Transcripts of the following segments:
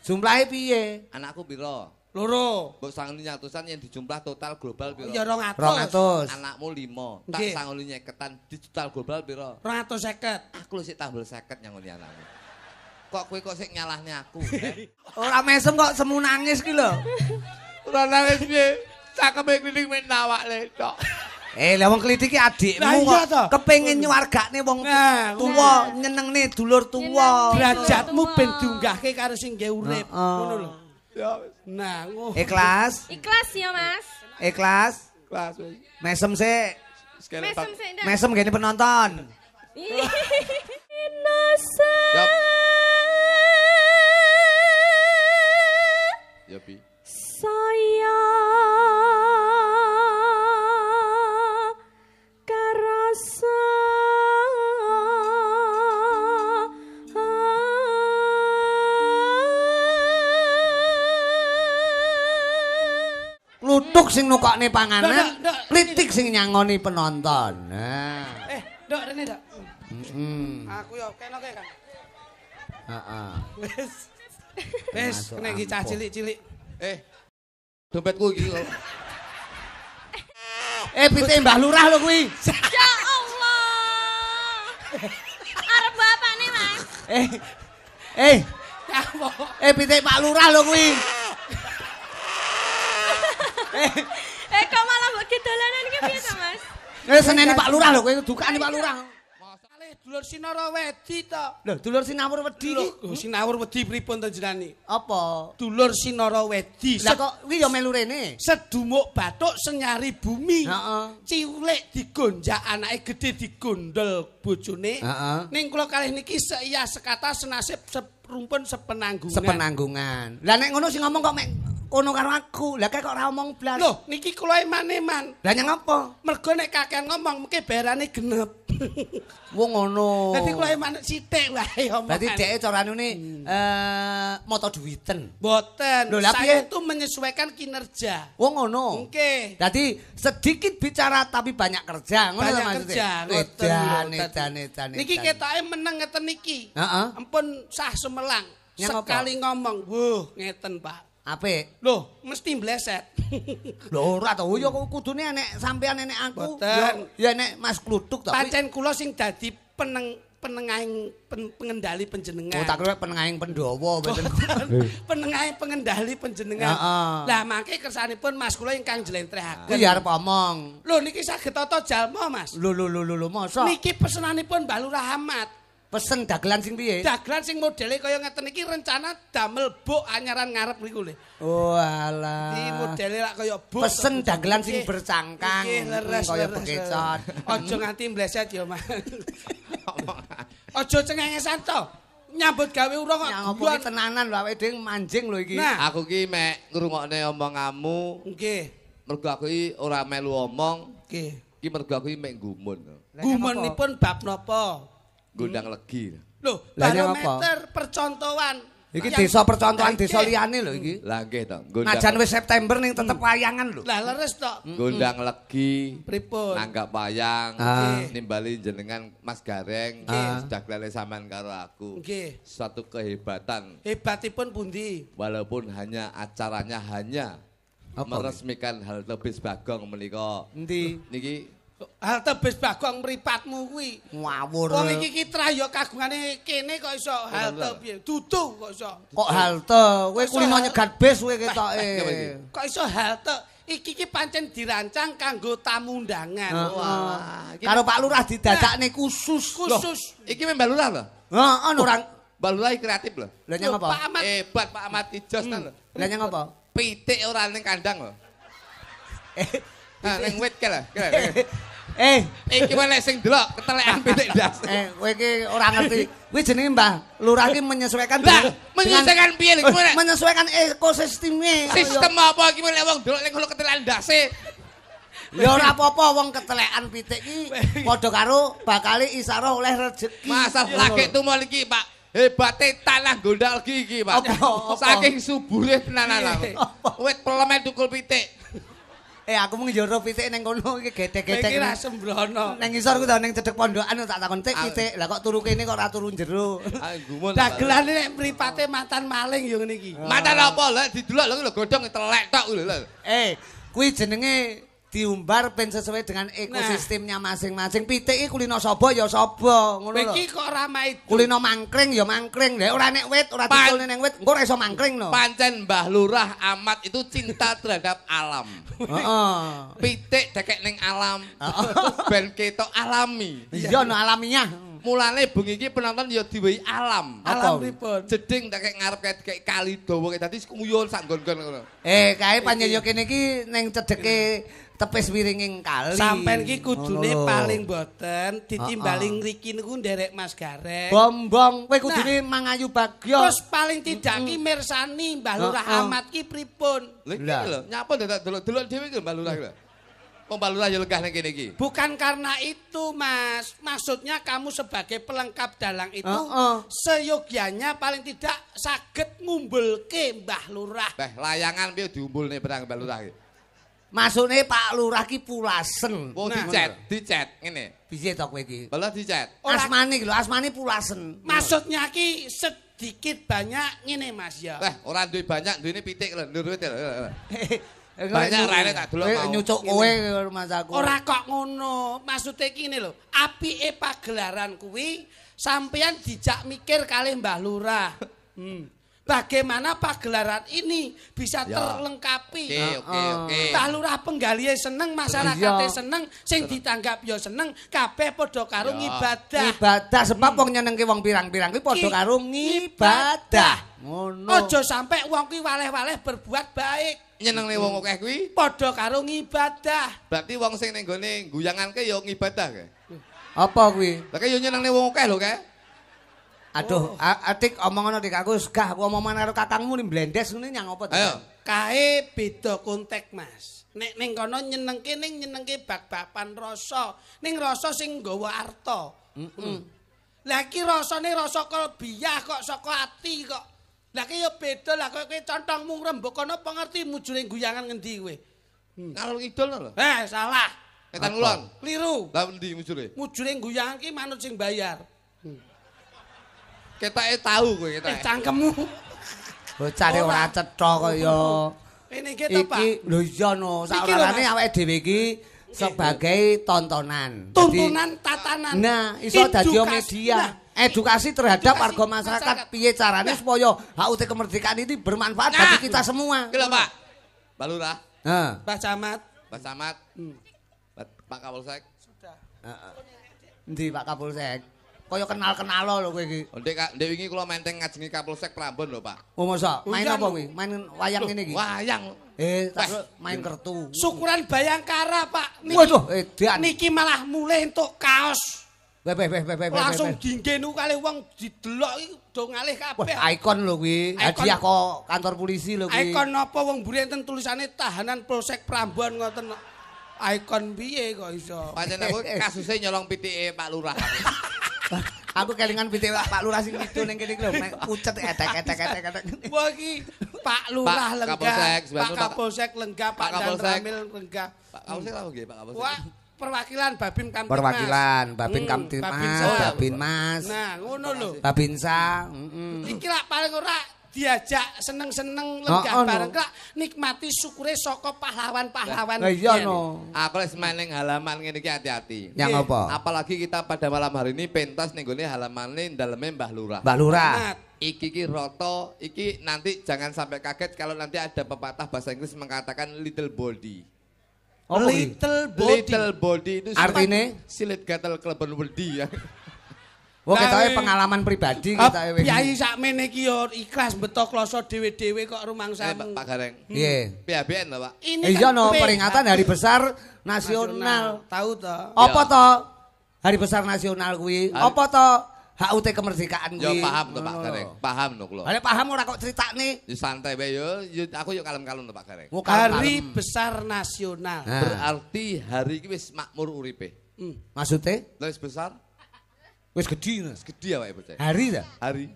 Jumlahe piye? Anakku piro? Loro. Mbok sangoni nyatusan dijumlah total global piro? Ya 200. Anakmu 5. Tak sangoni nyeketan di total global piro? 250. Aku lu sik tambel 50 nyangoni anakmu. Kok kowe kok sik nyalahne aku? Ora mesem kok semu nangis ki lho. Ora nangis piye? Cakep e klinik men tawak le, cok. Eh, lah wong kliti ki adikmu kok kepengin nyuwargane wong tuwa, nyenengne dulur tuwa. Derajatmu ben diunggahke karo sing nggih urip, ngono lho. Ya Nah, Ikhlas. Ikhlas ya, Mas. Ikhlas. Ikhlas. Mesem sik. Mesem sik. Mesem gene penonton. Innocent. Yapi. Sayang. sing nukokne panganan, kritik sing nyangoni penonton. Nah. Eh, Dok, rene, Dok. Mm -mm. Ya yo kenoke, Kang. Heeh. Wis. Wis, kene iki cah cilik-cilik. Eh. Dompetku iki. eh, pite Mbah Lurah lho kuwi. ya Allah. Arep bapakne, Mas. Eh. Eh. Eh, pite Pak Lurah lho kuwi. Eh kok malah mbok kedolanan iki piye to, Mas? Eh senene Pak Lurah lho, kowe dukane Pak Lurah. Masalah dulur sinara wedi to. Lho, dulur sinawur wedi lho. Oh, sinawur wedi pripun to jenani? Apa? Dulur sinara wedi. Lah kok kuwi ya melu rene. Sedumuk batuk senyari bumi. Heeh. Ciulek digonjak anake gedhe digondol bojone. Heeh. Ning kula kalih niki seiyah sekata senasib rumpun sepenanggungan. Sepenanggungan. Lah nek ngono sing ngomong kok mek ono karo aku. Lah kok ora omong blas. Lho, niki kula e maneman. Lah nyang apa? Mergo nek kakek ngomong mengke bayarane genep. Wong ngono. Dadi kula e manut sithik wae omong. Dadi dheke carane ne hmm. eh moto Mboten. Lho, lah Itu menyesuaikan kinerja. Wong ngono. Nggih. Dadi sedikit bicara tapi banyak kerja, ngono Banyak kerja. Edan, edan, edan. Niki ketoke meneng ngeten niki. Heeh. Ampun sah semelang. Sekali ngomong, wuh, ngeten, Pak. Ape? Loh, mesti mbleset. Loh ora to, ya kudune enek sampean enek aku. Ya Nek Mas Kluthuk tapi pancen kula sing dadi peneng penengahing pengendali penjenengan. Oh, tak kira penengahing pendowo mboten. pengendali penjenengan. Heeh. Lah mangke kersanipun Mas kula ingkang jlentrehaken. Iya arep omong. Lho niki saged tata jalma, Mas. Lho lho lho lho, masa? Niki pesenanipun Mbah Lurah Ahmad. pesen dagelan sing piye? Dagelan sing modele kaya ngeten iki rencana damel buk anyaran ngarep niku le. Oh alah. Iki modele lak kaya buk. Pesen dagelan sing bercangkang kaya bekecot. Aja nganti mleset ya, Mas. Aja cengengesan to. Nyambut gawe urung kok. Nyambut gawe tenanan lho awake dhewe manjing lho iki. aku iki mek ngrungokne omonganmu. Nggih. Mergo aku iki ora melu omong. Nggih. Iki mergo aku iki mek gumun. Gumunipun bab napa? Gudang hmm. legi. Loh, barometer percontohan. Iki desa percontohan desa liyane lho iki. Lah nggih to. wis September ning tetep hmm. wayangan lho. Lah leres to. Hmm. Gondang legi. Pripun? Nanggap wayang. Ah. Nimbali jenengan Mas Gareng ah. sudah lele saman karo aku. Nggih. Suatu kehebatan. Hebatipun pundi? Walaupun hanya acaranya hanya Apa meresmikan hal tebis Bagong menika. Endi? Niki Hal tebes bagong mripatmu kuwi. Ngawur. Wong iki kitrah ya kagungane kene kok iso halte piye? Dudu kok iso. Kok halte? Kowe kuwi mau nyegat bis kowe ketoke. Kok iso halte? Iki ki pancen dirancang kanggo tamu undangan. Wah. Karo Pak Lurah didadakne eh, khusus. Khusus. Iki Mbak Lurah lho. Heeh, orang Mbak Lurah kreatif lho. Lah nyang apa? Hebat eh, Pak Amat Ijos hmm. ta lho. Lah nyang apa? Pitik ora ning kandang lho. Eh, ning wit kae lho. Eh, iki wae sing delok ketelekan pitik ndas. Eh, kowe iki ora ngerti. Kuwi jenenge Mbah, lurah iki menyesuaikan lah, menyesuaikan piye iki? Eh, menyesuaikan ekosistemnya. Sistem apa iki lek wong delok lek kok ketelekan Ya ora apa-apa wong ketelekan pitik iki padha karo bakal isaroh oleh rezeki. Masa lagi tumul iki, Pak. Hebate tanah gondal iki, Pak. Saking subure tenanan. Wit pelemen dukul pitik. Eh aku mung njero pitik neng kono iki gedek-gedek. Iki sembrono. Nang isor ku ta ning cedhek pondokan tak takon cek pitik. Lah kok turu kene kok ora turu njero. Dagelane nek mripate mantan maling yo ngene iki. Mantan opo lek didelok lho godhong telek tok. Eh kuwi jenenge diumbar pen sesuai dengan ekosistemnya masing-masing. Pitik iki kulino sapa ya sapa, ngono lho. Iki kok ramai. Kulino mangkring ya mangkring, lek ora nek wit, ora dicul ning wit, engko ora iso mangkring lho. Pancen Mbah Lurah amat itu cinta terhadap alam. Heeh. Pitik dekek ning alam. Ben ketok alami. Iya no alamiah. Mulane bengi iki penonton ya diwehi alam. Alam pripun? Jeding tak kek ngarep kek kali dawa kek dadi kumuyun sak gon ngono. Eh, kae panjenengan kene iki ning cedheke tepes miringing kali. Sampeyan ki kudune oh, paling boten ditimbali uh, uh. ngriki niku nderek Mas Gareng. Bombong, kowe nah, kudune nah, mangayu bagya. Terus paling tidak ki mirsani Mbah Lurah uh, uh. Ahmad ki pripun. Lha nyapa dadak delok-delok dhewe ki Mbah Lurah ki. Pembaluran yang legah kene iki. Bukan karena itu, Mas. Maksudnya kamu sebagai pelengkap dalang itu uh, uh. seyogyanya paling tidak saged ngumbulke Mbah Lurah. Bah, layangan piye diumbulne perang Mbah Lurah iki? Masune Pak Lurah ki pulasen. Oh, nah, dicet, dicet ngene. Piye to kowe iki? Bola dicet. Asmane lho, asmane pulasen. Maksudnya ki sedikit banyak ngene Mas ya. Wah ora duwe banyak, duwene pitik lho, ndur wit lho. Banyak rene tak dulu eh, mau. Nyucuk kowe rumahku. Ora kok ngono. Maksude ki ngene lho, apike pagelaran kuwi sampeyan dijak mikir kali Mbah Lurah. Hmm. bagaimana pagelaran ini bisa terlengkapi. Oke, okay, oke, okay, oke. Okay. Lurah penggali seneng, masyarakat seneng, sing ditanggap ya seneng, kabeh padha karo ngibadah. Ngibadah sebab hmm. wong hmm. nyenengke wong pirang-pirang kuwi padha karo ngibadah. Ngono. Aja sampe wong kuwi waleh-waleh berbuat baik. Nyenengne wong akeh kuwi padha karo ngibadah. Berarti wong sing ning gone guyanganke ya ngibadah kae. Apa kuwi? Lah kaya nyenengne wong akeh lho kae. Aduh, oh. atik omongan adik aku segah, aku omongan karo kakangmu ini blendes ini nyang apa? Ayo. Kae beda kontek mas. Nek neng kono nyeneng ke, neng nyeneng ke bak bakpan rosok. Neng rosok sing gawa arto. Mm -mm. Laki rosok ini rosok kol biyah kok, soko ati kok. Laki ya beda lah, kok kaya contong mungrem, bukono pengerti mujurin guyangan ngendi weh. Hmm. Ngalor ngidol lah Eh, salah. Ketan ulang. Liru. Lalu di mujurin. Mujurin guyangan ki manut sing bayar. Ketake tahu kowe ketake. Eh cangkemmu. Bocah e ora cetha kaya. Ini ki Pak? Iki lho iya no, sakarane awake dhewe iki sebagai tontonan. Tontonan tatanan. Nah, iso dadi media. edukasi terhadap warga masyarakat piye caranya supaya HUT kemerdekaan ini bermanfaat bagi kita semua. Gila, Pak. Pak Lurah. Pak Camat. Pak Camat. Hmm. Pak Kapolsek. Sudah. Heeh. Pak Kapolsek? kaya kenal-kenal lho kowe iki. Ndik oh, ndik wingi kula menteng ngajengi Kapolsek Prambon lho, Pak. Oh, masa? Main apa kowe? Main wayang ngene iki. Wayang. Eh, tak main kertu. Syukuran kara Pak. Niki. Waduh, edan. Eh, niki malah muleh entuk kaos. Weh, weh, weh, weh, weh. Langsung dinggenu kali wong didelok iki do ngalih kabeh. Wah, ikon lho kuwi. Hadiah kok kantor polisi lho kuwi. Ikon apa wong mburi enten tulisane tahanan Polsek Prambon ngoten. Ikon piye kok iso? Pancen aku eh, eh. kasuse nyolong pitike Pak Lurah. aku kelingan pite Pak Lurah sing kidul ning kene lho pucet etek-etek-etek. Wah iki Pak Lurah lenggah Pak Kapolsek, lenggah Pak Kapolsek lengkap. Pak Kapolsek lho nggih, Pak Kapolsek. Wah, perwakilan Babin Kamtimas. Perwakilan Babin hmm, Kamtimas, Babin Mas. Nah, ngono lho. Babinsa, heeh. Iki lak paling ora diajak seneng-seneng lenggah oh, ah, oh, bareng no. nikmati syukure saka pahlawan-pahlawan. Lah iya no. Ah, aku lek maning halaman ngene iki hati-hati. Yang apa? Apalagi kita pada malam hari ini pentas ning gone ini daleme Mbah Lurah. Mbah Lurah. Iki iki roto, iki nanti jangan sampai kaget kalau nanti ada pepatah bahasa Inggris mengatakan little body. Oh, little body. Little body itu artinya silit gatel kelebon wedi ya. Wah kita pengalaman pribadi ah, kita ini. Ya ini yo ikhlas betok kloso dewi dewi kok rumang sam. Eh, pak, Gareng. Iya. Pihak lah pak. Ini iya peringatan hari besar nasional. Tahu to. Apa to? Hari besar nasional kui. Apa to? HUT kemerdekaan gue. Ya paham tuh Pak oh. Gareng. Paham tuh lo. Ada paham orang kok cerita nih? santai be yo. aku yuk kalem kalem tuh Pak Gareng. Hari besar nasional. Berarti hari kuis makmur uripe. Hmm. Maksudnya? Hari besar. Wes gede Mas, gede awake percaya. Hari ta? Hari.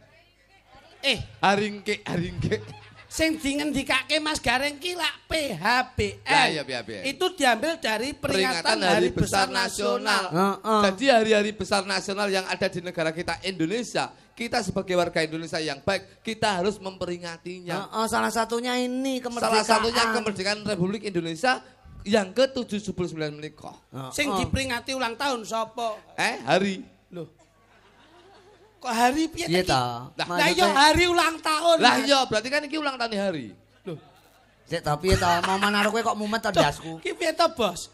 Eh, hari hari ngke. Sing dingendikake Mas Gareng ki lak PHBN. Ya, iya PHBN. Itu diambil dari peringatan, peringatan Hari Besar, Besar Nasional. Uh, uh. Jadi hari-hari besar nasional yang ada di negara kita Indonesia, kita sebagai warga Indonesia yang baik, kita harus memperingatinya. Uh, uh, salah satunya ini kemerdekaan. Salah satunya kemerdekaan Republik Indonesia yang ke-79 menika. Uh, uh. Sing diperingati ulang tahun sopo? Eh, hari. Kok hari piye Iya ta. Lah iya hari ulang tahun. Lah iya berarti kan iki ulang tahun hari. Loh. Sik ta piye ta mama naruh kowe kok mumet ta dasku. Ki piye ta, Bos?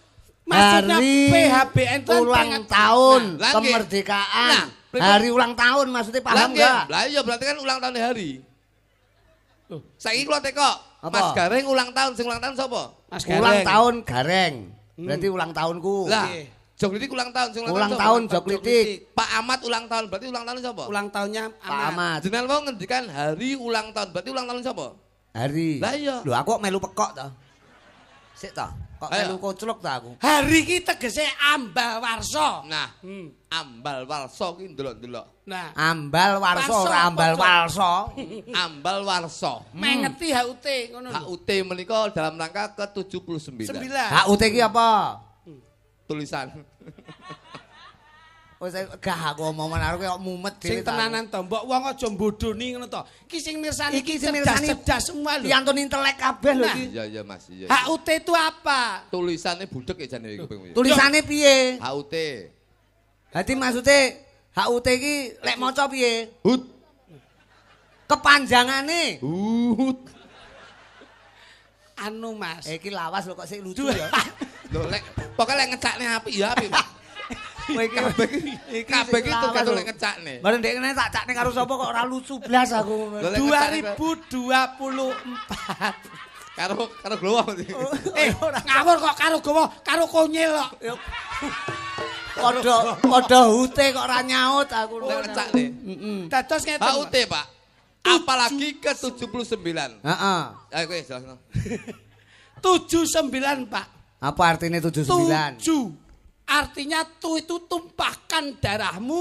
Maksudnya hari PHBN kan ulang tahun nah, kemerdekaan. Nah, hari ulang tahun maksudnya paham enggak? Iya, lah iya berarti kan ulang tahun hari. Loh, saiki kula teko. Mas Gareng ulang tahun, sing ulang tahun sapa? Mas Gareng. Ulang tahun Gareng. Hmm. Berarti ulang tahunku. Lah, Joklitik ulang tahun, ulang, ulang, tahun, tahun Joklitik. Pak Ahmad ulang tahun, berarti ulang tahun siapa? Ulang tahunnya Pak Ahmad. Jenal mau ngendikan hari ulang tahun, berarti ulang tahun siapa? Hari. Lah iya. Loh aku kok melu pekok tau? Sik tau? Kok Ayo. melu koclok tau aku. Hari iki tegese ambal warso. Nah. Hmm. Ambal warso ki ndelok-ndelok. Nah. Ambal warso ora ambal Warso, ambal warso. Hmm. Mengerti HUT ngono HUT menika dalam rangka ke-79. sembilan. HUT ki apa? Tulisan. Wes gak aku omong menar kok mumet Sing tenanan to, mbok wong aja bodoni ngono to. Ki sing mirsani iki sing mirsani cerdas semua lho. Yang tuni intelek kabeh lho iki. Iya iya Mas, HUT itu apa? Tulisannya budek ya jane iki. Tulisane piye? HUT. Dadi maksude HUT iki lek maca piye? HUT. Kepanjangane. HUT. Anu Mas. Eh, iki lawas lho kok sik lucu ya. Lho lek pokoke lek ngecakne api ya api. Kowe iki kabeh iki kabeh iki tuku lek ngecakne. Mari ndek ngene tak cakne karo sapa kok ora lucu blas aku. 2024. Karo karo glowo. Oh, oh, eh ngawur kok karo glowo, karo konyil kok. Padha padha hute kok ora nyaut aku lek ngecakne. Heeh. Dados ngene. Pak Apalagi ke 79. Heeh. Ayo jelasno. 79, Pak. Apa artinya 79? 7. Artinya tu itu tumpahkan darahmu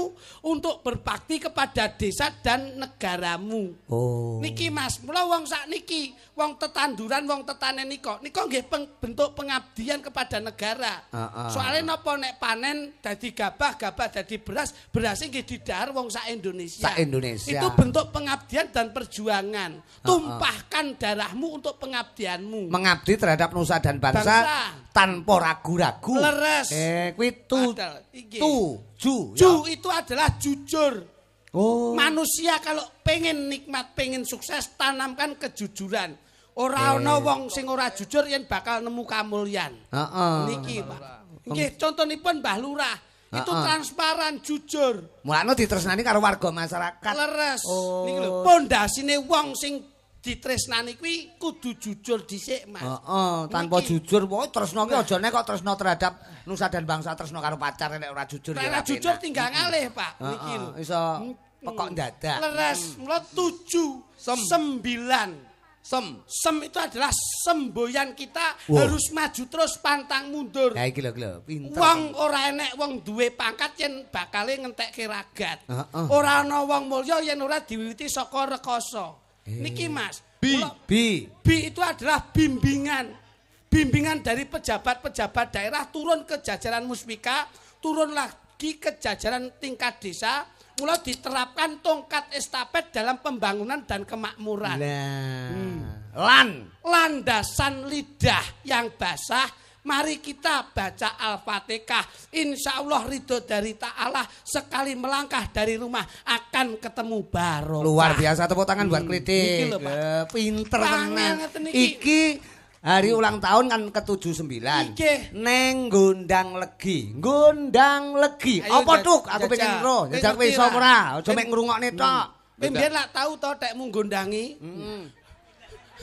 untuk berbakti kepada desa dan negaramu. Oh. Niki Mas, mula wong sak niki, wong tetanduran, wong tetane niko. Niko nggih peng, bentuk pengabdian kepada negara. Uh, uh, Soalnya nopo nek panen dadi gabah, gabah dadi beras, beras nggih didahar wong sak Indonesia. Sak Indonesia. Itu bentuk pengabdian dan perjuangan. Tumpahkan darahmu untuk pengabdianmu. Mengabdi terhadap nusa dan bangsa, bangsa tanpa ragu-ragu. Leres. Eh, kuwi tu. Tu, ju. Ju itu adalah jujur. Oh. Manusia kalau pengen nikmat, pengen sukses, tanamkan kejujuran. Ora eh. ana eh. wong sing ora jujur yen bakal nemu kamulyan. Heeh. Uh -uh. Niki, Pak. Nggih, contonipun Mbah Lurah itu transparan, jujur. Mulane ditresnani karo warga masyarakat. Leres. Oh. Niki lho, pondasine wong sing ditresnani kuwi kudu jujur dhisik Mas. Heeh, oh, oh, tanpa jujur wae tresno ki aja nek kok tresno terhadap nusa dan bangsa tresno karo pacar nek ora jujur ya. Nek jujur tinggal ngalih, Pak. Oh, Niki oh, iso hmm. pekok dadak. Leres mulo mm. 7 sem. 9 sem sem itu adalah semboyan kita harus maju terus pantang mundur. Nah, iki lho lho pinter. Wong ora enek wong duwe pangkat yen bakale ngentekke ragat. Uh, uh. Ora ana wong mulya yen ora diwiwiti saka rekoso. Iya, Niki iya. Mas. B. B. B itu adalah bimbingan. Bimbingan dari pejabat-pejabat daerah turun ke jajaran musbika, turun lagi ke jajaran tingkat desa, mulai diterapkan tongkat estafet dalam pembangunan dan kemakmuran. Nah. Hmm. Lan. Landasan lidah yang basah Mari kita baca Al-Fatihah. Insya Allah ridho dari Ta'ala. Sekali melangkah dari rumah akan ketemu baru. Luar biasa tepuk tangan buat kritik. Hmm, eh, Pinter tenan. Iki hari ulang tahun kan ke-79. Neng gundang legi. Gundang legi. Apa tuh? Aku pengen ro. Jajak wiso kura. Cuma ngerungok nih tok. Pembian lah tau tau tekmu gundangi. Hmm.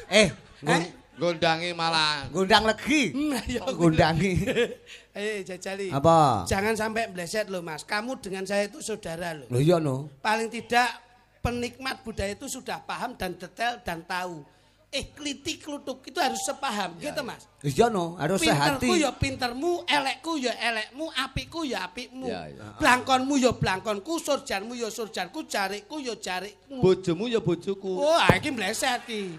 Eh, eh? Gondangi malah. Gundang lagi, hmm, iya, gitu. Gundangi. gondangi. Eh, jajali. Apa? Jangan sampai bleset loh, Mas. Kamu dengan saya itu saudara loh. Loh iya no. Paling tidak penikmat budaya itu sudah paham dan detail dan tahu. Eh, kritik klutuk itu harus sepaham, ya, gitu ya. Mas. Iya no, harus sehati. Pinterku ya pintermu, elekku ya elekmu, apiku ya apikmu. Ya, ya. Blangkonmu ya blangkonku, surjanmu ya surjanku, jarikku ya jarikmu. Bojomu ya bojoku. Oh, iki bleset iki.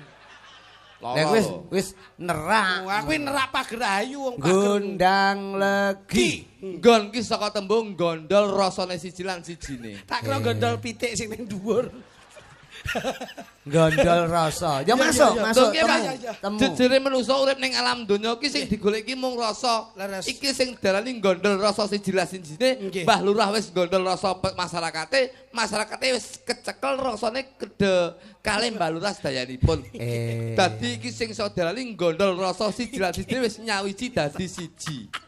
Lah wis wis nerak. Wah, nerak nerak pagerayu wong Gondang legi. Nggon iki saka tembung gondol rasane siji lan sijine. Tak kira eh. gondol pitik sing ning dhuwur. Gondol rasa. Ya masuk, masuk. Temu. Jere menungso urip ning alam donya iki sing digoleki mung rasa. Iki sing dalani gondol rasa sing jelas sinjine Mbah Lurah wis gondol rasa masyarakate, masyarakate wis kecekel rasane gede kalih Mbah Lurah sedayanipun. Eh. Dadi iki sing sok dalani gondol rasa sing jelas sinjine wis nyawiji dadi siji.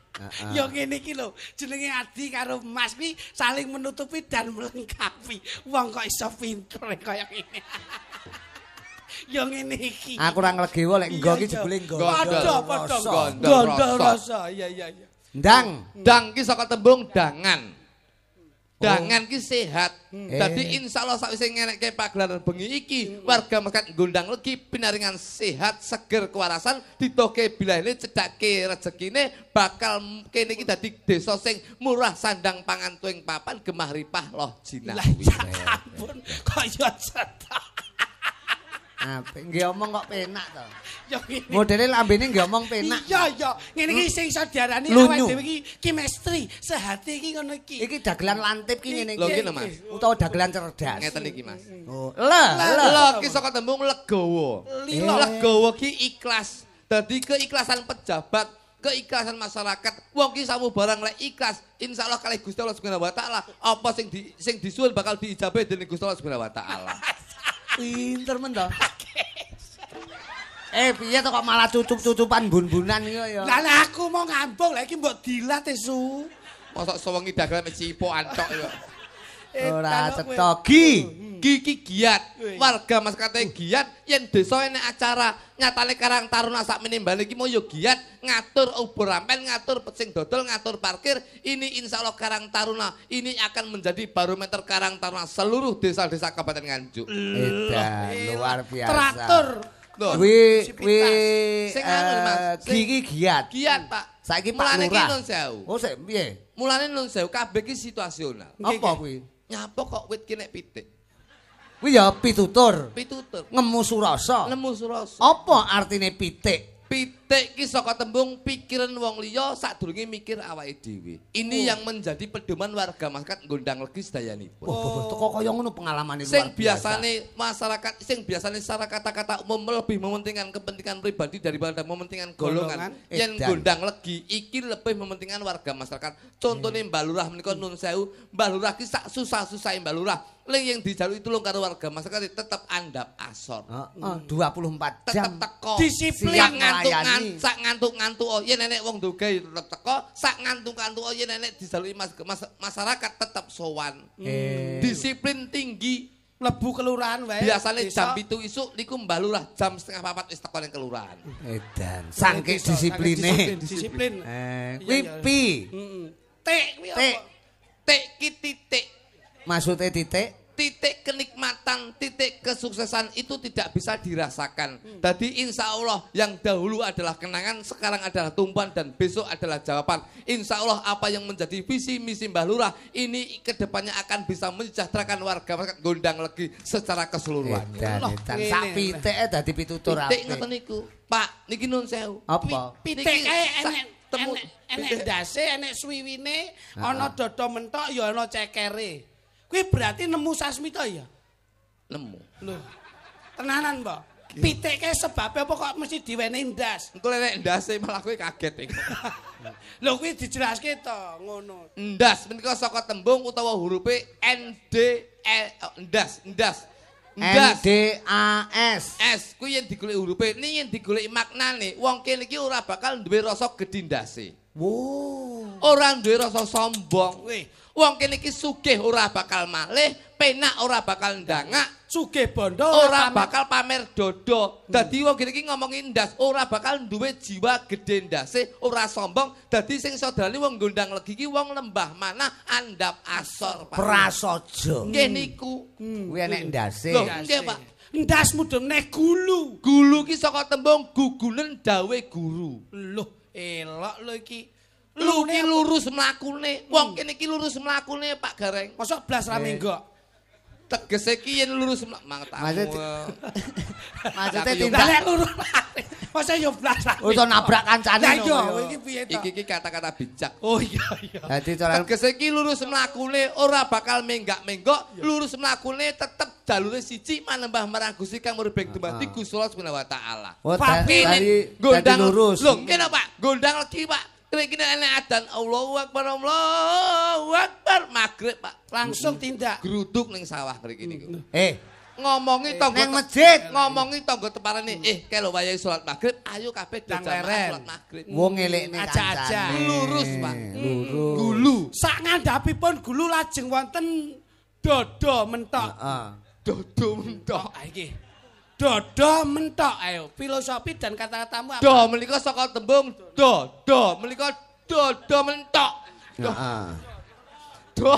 Ya ngene iki lho, jenenge adi karo Mas kuwi saling menutupi dan melengkapi. Wong kok iso pintere kaya ngene. Ya ngene iki. Aku ora nglegewa lek nggo iki jebule nggo. Padha Ndang. Ndang iki saka tembung dangan. Dangan ki oh. sehat. Hmm. Eh. Dadi hmm. insyaallah sakwise ngeneke pagelar bengi iki, warga Mekat gondang legi pinaringan sehat, seger kewarasan, ditoke bilahne cedake rezekine bakal kene iki dadi desa sing murah sandang pangan tuing papan gemah ripah loh jinah. ya ampun, kaya setan. Ape ah, nggih omong kok penak to. Ya ngene. Modele lambene nggih omong penak. Iya iya, ngene iki sing iso diarani awake chemistry sehati iki ngono iki. Iki dagelan lantip ki ngene iki. Lho iki Mas, utawa dagelan cerdas. Ngeten iki Mas. Oh, le. Lho iki saka tembung legowo. Legowo ki ikhlas. Dadi keikhlasan pejabat keikhlasan masyarakat wong ki samu barang lek ikhlas insyaallah kali Gusti Allah Subhanahu wa taala apa sing di, sing disuwun bakal diijabe dening Gusti Allah Subhanahu wa taala Pinter men to. Eh piye toh kok malah cucup-cucupan bun-bunan iki ya. Lah aku mau ngambung lah iki mbok dilat eh su. Mosok sewengi dagelan mecipok antok ya. Eh, Ora cetogi. Hmm. Mugi iki giat. Warga maskate giat yang desa ini acara nyatane Karang Taruna sak menimbal iki mau yo giat ngatur ubur rampen, ngatur pecing dodol, ngatur parkir. Ini insya Allah Karang Taruna ini akan menjadi barometer Karang Taruna seluruh desa-desa Kabupaten Nganjuk. Edan, luar biasa. Traktor. Kuwi wi, sing anu Gigi eh, giat. Giat, Pak. saya Pak Mulane ki non sewu. Oh, sik piye? Mulane non sewu kabeh ki situasional. Apa wi, Nyapa kok wit kinek pitik? Wih ya pitutur. Pitutur. Ngemu surasa. Ngemu surasa. Apa artinya pitik? Pitik ki saka tembung pikiran wong liya sadurunge mikir awake dhewe. Ini oh. yang menjadi pedoman warga masyarakat Gondang Legi sedayanipun. Oh, kok kaya ngono pengalamane sing biasane masyarakat sing biasane secara kata-kata umum lebih mementingkan kepentingan pribadi daripada mementingkan golongan. golongan. Yang Gondang Legi iki lebih mementingkan warga masyarakat. Contohnya hmm. Mbak Lurah menika nun sewu, Mbak Lurah ki sak susah-susahe Mbak Lurah Ling yang dijalui tulung karo warga masyarakat tetap andap asor. 24 hmm. tetep jam. Tetap teko. Disiplin. ngantuk ngantuk ngantuk oh ya nenek wong duga ya tetap teko. Sak ngantuk ngantuk oh ya nenek dijalui masyarakat tetap sowan. Hmm. Eh. Disiplin tinggi. Lebu kelurahan wae. Biasanya jam itu isu niku mbah jam setengah 4 wis teko ning kelurahan. Edan. Sangke disipline. Disiplin. Eh, wipi. Heeh. Tek kuwi apa? Tek titik. Maksudnya titik? Titik kenikmatan, titik kesuksesan itu tidak bisa dirasakan. Hmm. Jadi insya Allah yang dahulu adalah kenangan, sekarang adalah tumpuan dan besok adalah jawaban. Insya Allah apa yang menjadi visi misi Mbah Lurah ini kedepannya akan bisa mensejahterakan warga masyarakat Gondang lagi secara keseluruhan. Edan, edan. teh, pitik dadi pitutur Titik ngoten niku. Pak, niki nun sewu. Apa? Pitik enek temu enek dase enek suwiwine ana dodo mentok ya ana cekere Kuwi berarti nemu Sasmita ya? Nemu. Lho. Tenanan, Mbak. Pitike sebabe apa kok mesti diweni ndas? Engko lek ndase malah kuwi kaget iku. Lho kuwi dijelaske to, ngono. Ndas menika saka tembung utawa hurufe N D L e, oh, ndas, ndas. Ndas. N D A S. S kuwi yen digoleki hurufe, ning yen digoleki maknane, wong kene iki ora bakal duwe rasa gedhi ndase. Wo. Ora duwe rasa sombong. Weh, Wong kene iki sugih ora bakal malih, penak ora bakal ndangak, sugih bondo ora bakal pamer dodo. Hmm. Dadi wong kene iki ngomongi ndas ora bakal duwe jiwa gedhe ndase, ora sombong. Dadi sing sodrani wong gondang legi iki wong lembah mana andap asor Pak. Prasaja. Nggih niku. Hmm. Kuwi enek ndase. Lho, nggih Pak. Ndasmu dong nek gulu. Gulu ki saka tembung gugunen dawe guru. Loh, elok lho iki. Lu lurus mlakune. Wong hmm. kene iki lurus mlakune Pak Gareng. Masa blas ra eh. minggo. Tegese ki yen lurus mlak mangtamu. Maksud Maksudte tindak lurus. Masa yo blas. Wis nabrak kancane. Lah iya, iki piye to? Iki kata-kata bijak. Oh iya iya. Dadi tegese ki lurus mlakune ora bakal menggak menggo, lurus mlakune tetep jalure siji manembah marang Gusti Kang Murbek Dumati ah. Gusti Allah Subhanahu wa taala. Tapi oh, gondang Lho, kenapa Pak? Gondang lagi Pak. Ini ini adan Allah Akbar Allah Akbar Maghrib pak Langsung tindak Geruduk neng sawah ngerik ini Eh ngomongi tong nang masjid ngomongi tong gue mm. eh kalau bayar sholat maghrib ayo kafe dan sholat maghrib wong ngelek aja aja lurus Pak. lurus gulu sak ngadapi pun gulu lajeng wanten dodo mentok dodo mentok aja ah, dodo mentok ayo filosofi dan kata-katamu apa? Dodo meliko soko tembung dodo do dodo mentok do ah. do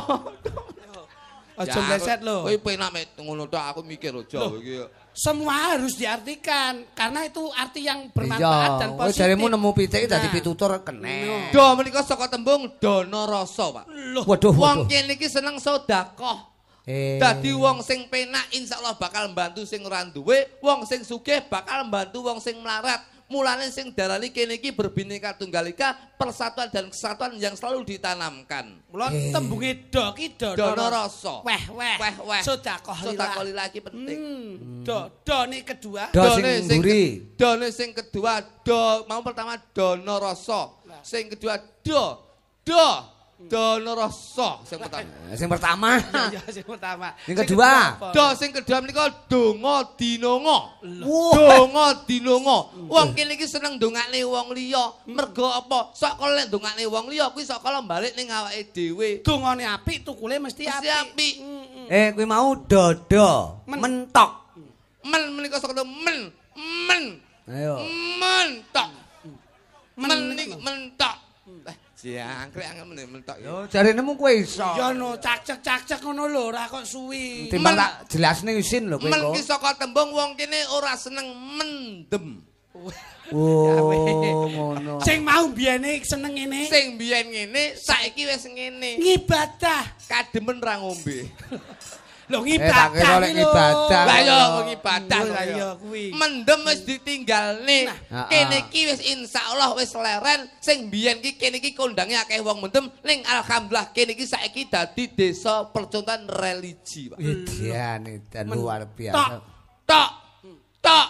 aja meleset lo kowe penak ngono tok aku mikir ojo iki semua harus diartikan karena itu arti yang bermanfaat dan positif. Wis jaremu nemu pitik dadi pitutur keneh. Do menika saka tembung dono rasa, Pak. Loh. Waduh. Wong kene iki seneng sedekah. Eh. Dadi wong sing penak insyaallah bakal mbantu sing ora duwe, wong sing sugih bakal mbantu wong sing melarat. Mulane sing darani kene iki berbineka tunggal ika, persatuan dan kesatuan yang selalu ditanamkan. Mula eh. tembunge do ki dono rasa. Weh weh. Weh weh. Sedakoh lagi lagi penting. Do do ni kedua, do sing mburi. Do sing kedua, do mau pertama dono Sing kedua do do Donoroso sing pertama. Eh, eh, sing pertama. Iya, sing pertama. Sing kedua. Do sing kedua menika donga dinongo. Donga dinongo. Wong kene iki seneng dongakne wong liya. Mergo apa? Sok kok lek dongakne wong liya kuwi sok kok bali ning awake dhewe. Dongane apik, tukule mesti apik. Apik. Mm, mm. Eh, kuwi mau dodo. Mentok. Men menika sok men. Men. Ayo. Mentok. Men mentok. Mm. Eh. Jangkrik angel meneh mentok ya. Yo jarene mung kowe iso. Yo no cak cak cacek ngono lho ora kok suwi. Timbang tak jelasne isin lho kowe. Men iki saka tembung wong kene ora seneng mendem. Oh ngono. Sing mau biyen seneng ngene. Sing biyen ngene saiki wis ngene. Ngibadah kademen ra ngombe. Loh eh, ngibadah iki lho. Lah iya ngibadah. Lah kuwi. Mendem wis ditinggalne. Kene ah, ah. iki wis insyaallah wis leren sing biyen iki kene iki kondange akeh wong mendem ning alhamdulillah kene iki saiki dadi desa percontohan religi, Pak. Edane luar biasa. Tok. Tok.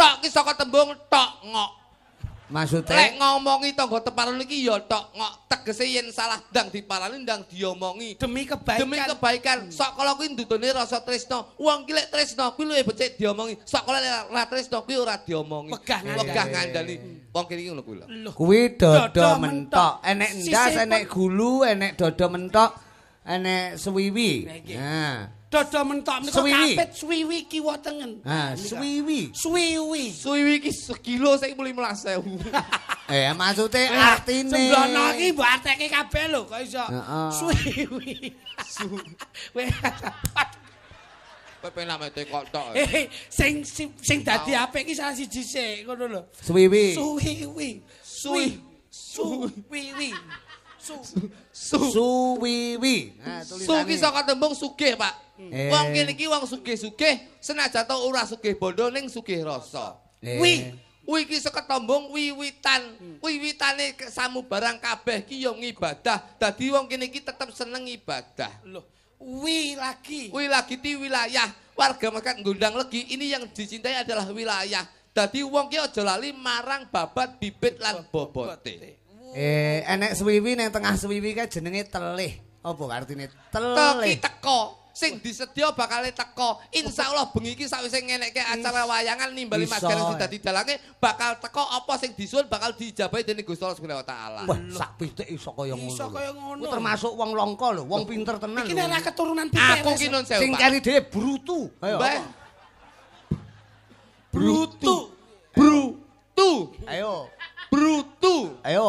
Tok iki saka tembung tok ngok. Maksudnya? Lek ngomongi tonggo teparan iki ya tok ngok tegese yen salah dang diparani dang diomongi demi kebaikan demi kebaikan sok kala kuwi ndutune rasa tresno wong ki lek tresno kuwi luwe becik diomongi sok kala ora tresno kuwi ora diomongi wegah ngandali. wegah ngandani wong kene iki kuwi lho kuwi dodo mentok enek ndas enek gulu enek dodo mentok enek suwiwi nah Dodo mentok niku kapet suwiwi ki wonten. Ha, suwiwi. Suwiwi. Suwiwi ki sekilo saiki mulih melas Eh, maksudnya eh, artine. Sembrono ki mbok ateke kabeh lho, kok iso. Suwiwi. Su. Kowe pengen lamet kok tok. Eh, eh, sing sing dadi apik ki salah siji sik, ngono lho. Suwiwi. Suwiwi. Suwiwi. Suwiwi. su su wiwi su ki saka tembung sugih pak eh. wong kene iki wong sugih-sugih senajan to ora sugih bondo ning sugih rasa eh. wi wi saka tembung wiwitan wiwitane samu kabeh ki yo ngibadah dadi wong kene iki tetep seneng ibadah lho wi lagi wi lagi di wilayah warga makan gundang lagi ini yang dicintai adalah wilayah dadi wong ki aja lali marang babat bibit lan bobote, bobote. Eh, enek swiwi neng tengah swiwi kae jenenge telih. Apa artine telih? Teki teko. sing disedia bakal teko insyaallah bengi iki sawise ngenekke acara wayangan nimbali Mas Gareng sing dadi dalange bakal teko apa sing disuwun bakal dijabahi dening Gusti Allah Subhanahu wa taala sak pitik iso kaya ngono iso kaya ngono termasuk wong longko lho wong pinter tenan iki nek keturunan pitik aku ki nun sewu sing kari dhewe brutu ayo Mbah brutu brutu ayo brutu ayo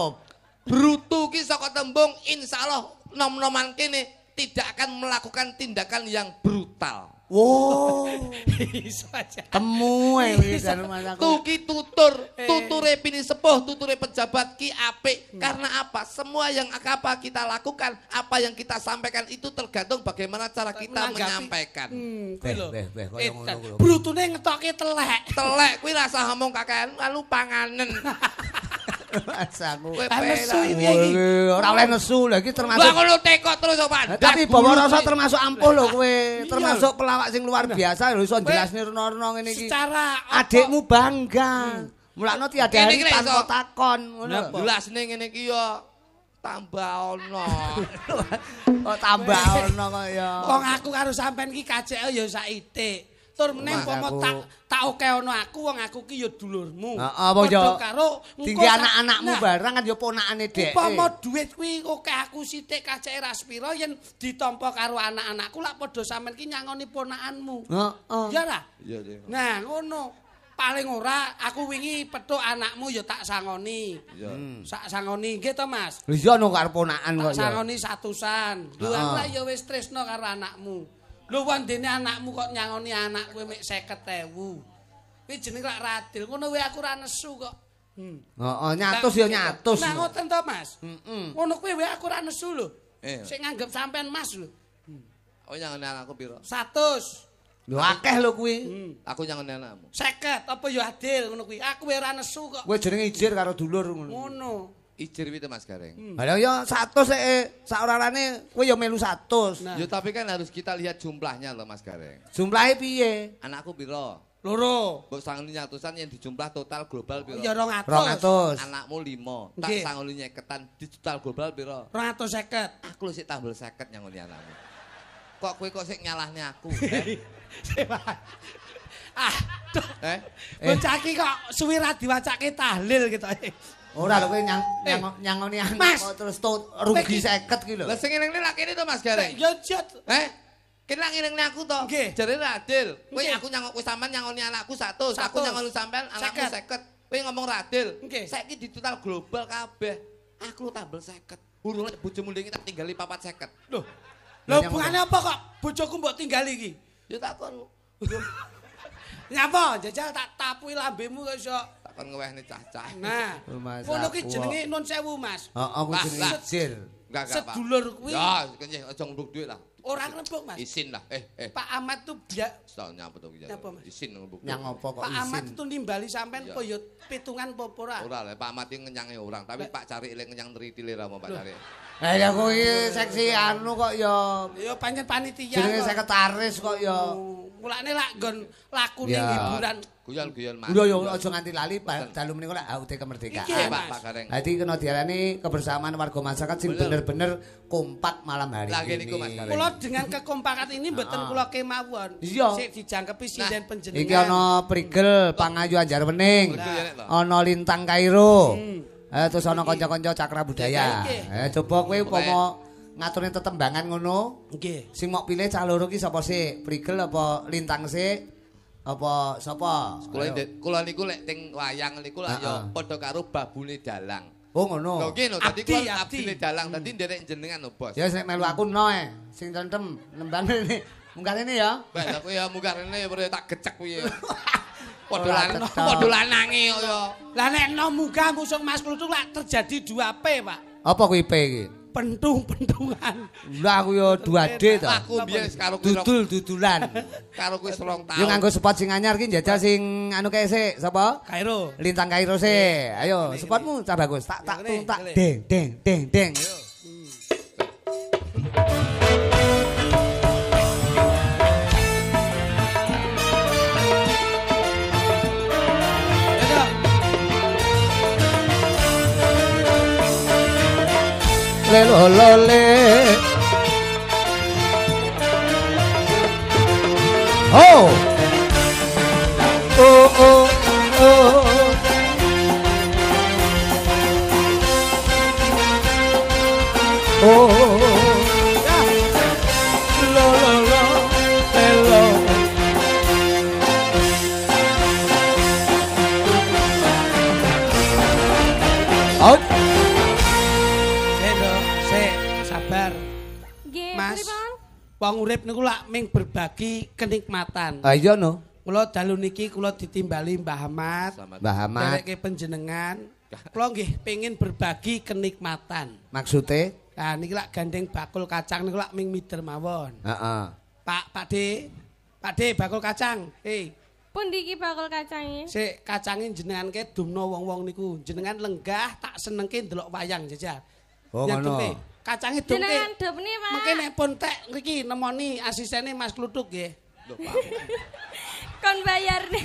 brutu ki saka tembung insyaallah nom-noman kene tidak akan melakukan tindakan yang brutal. Wow. Iso Temu anu Tuki tutur, eh. tuture pini sepuh, tuture pejabat ki apik. Hmm. Karena apa? Semua yang apa kita lakukan, apa yang kita sampaikan itu tergantung bagaimana cara kita Menanggapi. menyampaikan. Hmm, gitu. kuwi lho. Brutune ngetoke telek. Telek kuwi rasa ngomong kakean lalu panganen. Asaku. Nesu iki. Ora oleh nesu lho iki termasuk. Lah ngono teko terus Pak. Eh, tapi bawa rasa termasuk ampuh lho kowe. Termasuk pelawak sing luar biasa lho iso jelasne rono-rono ngene iki. Secara adikmu bangga. Hmm. Mulakno tiada hari tanpa takon ngono. Jelasne ngene iki ya tambah ana. Kok tambah ana kok ya. Wong aku karo sampean iki kacek ya sak itik. tur meneh tak tak oke ono aku wong aku ki ya dulurmu. Heeh, ya. karo tinggi anak-anakmu barang kan ya ponakane dhek. Upama dhuwit kuwi oke aku sithik kacee ras pira yen ditampa karo anak-anakku lak padha sampean ki nyangoni ponakanmu. Heeh. Iya ra? Iya, Nah, ngono. Paling ora aku wingi petuk anakmu ya tak sangoni. Iya. Hmm. Sak sangoni nggih to, Mas? Lha iya no karo ponakan kok ya. Sangoni satusan. Dhuwit lah ya wis tresno karo anakmu. Lho wandene anakmu kok nyangoni anak kowe mek 50.000. Kowe jeneng lak radil. Ngono wae aku ora nesu kok. Hmm. Hooh, nyatus ya nyatus. Nah to, Mas. Heeh. Ngono kowe wae aku ora nesu lho. Sing nganggep sampean Mas lho. Hmm. Oh nyangoni anakku piro? 100. Lho akeh lho kuwi. Hmm. Aku nyangoni anakmu. 50 apa ya adil ngono kuwi. Aku wae ora nesu kok. Kowe jeneng ijir karo dulur ngono. Ngono. Ijir itu Mas Gareng. Hmm. Lah ya 100 sik eh. sak orarane kowe ya melu 100. Nah. Yo tapi kan harus kita lihat jumlahnya loh Mas Gareng. Jumlahnya piye? Anakku piro? Loro. Mbok sangoni nyatusan yang dijumlah total global piro? Ya 200. 200. Anakmu 5. Tak sangoni nyeketan di total global piro? 250. Aku sik tambel 50 yang ngoni anakmu. Kok kue kok sik nyalahne aku? Eh? ah, eh, eh. kok suwi ra diwacake tahlil gitu. Eh. Ora lho kowe nyang eh. nyangoni nyang, terus to, rugi 50 ki lho. Lah sing ngene lak kene to Mas Gareng. Ya jot. Heh. Kenak ngene aku to. Jare Radil. Kowe aku nyang kowe sampean nyangoni anakku 100, aku nyangoni sampean anakku 50. Kowe ngomong Radil. Saiki ditutal global kabeh. Aku tambel 50. Urung lek bojomu ndek tak tinggali 450. Lho. Lho bukane apa kok bojoku mbok tinggali iki? Ya takon. Nyapa jajal tak tapui lambemu kok iso kapan ngewehne cacah. Nah, ngono ki jenenge nun sewu, Mas. Heeh, oh, kuwi jenenge sir. Sedulur kuwi. Ya, kenceh aja ngruk dhuwit lah. Ora ngrembug, Mas. Isin lah. Eh, eh. Pak Ahmad tuh dia Stok nyapa to Isin ngrembug. Nyang ngopo kok isin? Pak Ahmad tuh nimbali sampean koyo pitungan popora. Ora lah, Pak Ahmad iki ngenyange orang, tapi Pak Cari lek ngenyang nritile ra Pak Cari. Lah ya kok seksi anu kok ya. Ya pancen panitia. Jenenge sekretaris kok ya. Oh, mulane lak nggon lakune hiburan. Guyon-guyon mas. Yo yo aja nganti lali dalu meniko lak HUT kemerdekaan. Iya Pak Gareng. Dadi kena diarani kebersamaan warga masyarakat sing bener-bener kompak malam hari ini. Lah dengan kekompakan ini mboten ah. kula kemawon. Iya. dijangkepi sinden penjenengan. Iki ana prigel pangayu anjar wening. Ana lintang Kairo. Hmm. Eh terus ana kanca-kanca cakra budaya. Eh coba kowe upama ngaturne tetembangan ngono. Nggih. Sing mok pilih cah loro ki sapa sih? Prigel apa lintang sih? Apa sapa? Kula kula niku lek teng wayang niku lek ya padha karo babune dalang. Oh ngono. Lho ngene dadi kuwi abdine dalang dadi hmm. nderek jenengan lho bos. Ya sing melu aku eh. sing tentem nembang ini. Mungkar ini ya. Baik, aku ya mungkar ini ya, tak gecek kuwi. padha lanang padha lanange kaya lah nek no muga musung mas klutuk lak terjadi 2P Pak apa kuwi P iki pentung-pentungan lah aku yo 2D to aku biyen karo dudul-dudulan karo kuwi selong tahun yo nganggo spot sing anyar ki jajal sing anu kae sik sapa Kairo lintang Kairo ayo spotmu cah bagus tak tak tuntak deng deng deng yo Oh, oh, oh, oh. Oh. Nggih, Mas. Wong urip niku lak ming berbagi kenikmatan. Ah iya no. Kula dalu niki kula ditimbali Mbah Ahmad. Mbah Ahmad. Dereke panjenengan. Kula nggih pengin berbagi kenikmatan. Maksude? Nah niki lak gandeng bakul kacang niku lak ming mider mawon. Heeh. Pak Pakde. Pakde bakul kacang. Hei. Eh. Pundi iki bakul kacange? Sik, kacange jenenganke dumno wong-wong niku. Jenengan lenggah tak senengke ndelok wayang jajar. Oh ngono. kacange dongke. Jenengan depeni, Pak. Mungkin nek pun tek nemoni asistene Mas Klutuk nggih. Lho, Pak. Kon bayarne.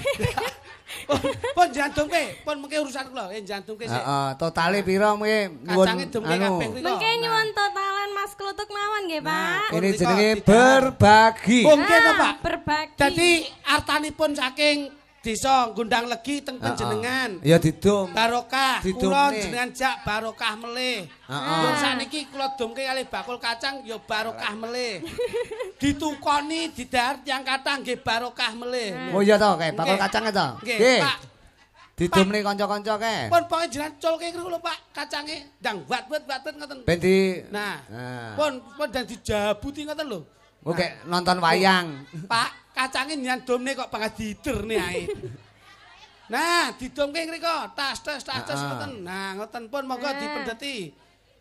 pun jantungke, pun mungkin urusan kula, eh jantungke sik. Heeh, totale pira mungke? Kacange dongke kabeh kuwi. nyuwun totalan Mas Klutuk mawon nggih, Pak. ini jenenge berbagi. Mungkin to, Pak. Ah, berbagi. Dadi artanipun saking desa gundang legi teng ah, ah. panjenengan. Ya didum. Barokah. Kula jenengan jak barokah melih. Heeh. Uh -uh. Sakniki kula dumke alih bakul kacang ya barokah melih. Ditukoni didar yang kata nggih barokah melih. Ah. Oh iya to, bakul kacang to. Nggih. Pak. Didumne kanca-kanca ke. Pun pokoke jenengan culke kru lho Pak kacange ndang wat-wat-wat ngoten. Ben di Nah. Pun pun dan dijabuti ngoten lho. Gue nonton wayang. Pak, kacangin yang kok pengen tidur nih ae. Nah, di dom kayak tas, tas, tas, tas, ngoten. Nah, ngoten pun mau dipendeti.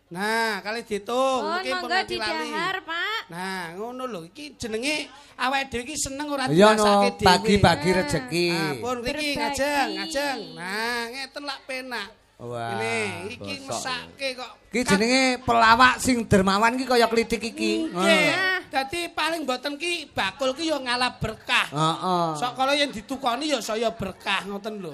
Nah, kali dihitung, oh, mungkin pun mau dijahar, Pak. Nah, ngono loh, ini jenengnya, awal dia ini seneng orang tidak sakit dia. bagi-bagi rejeki Nah, pun ngajeng, ngajeng. Nah, ngeten lah penak. Wah. Ini iki mesake kok. Ki jenenge pelawak sing dermawan ki kaya klitik iki. Nggih. Dadi paling mboten ki bakul ki ya ngalah berkah. Heeh. Sok kala yen ditukoni ya saya berkah ngoten lho.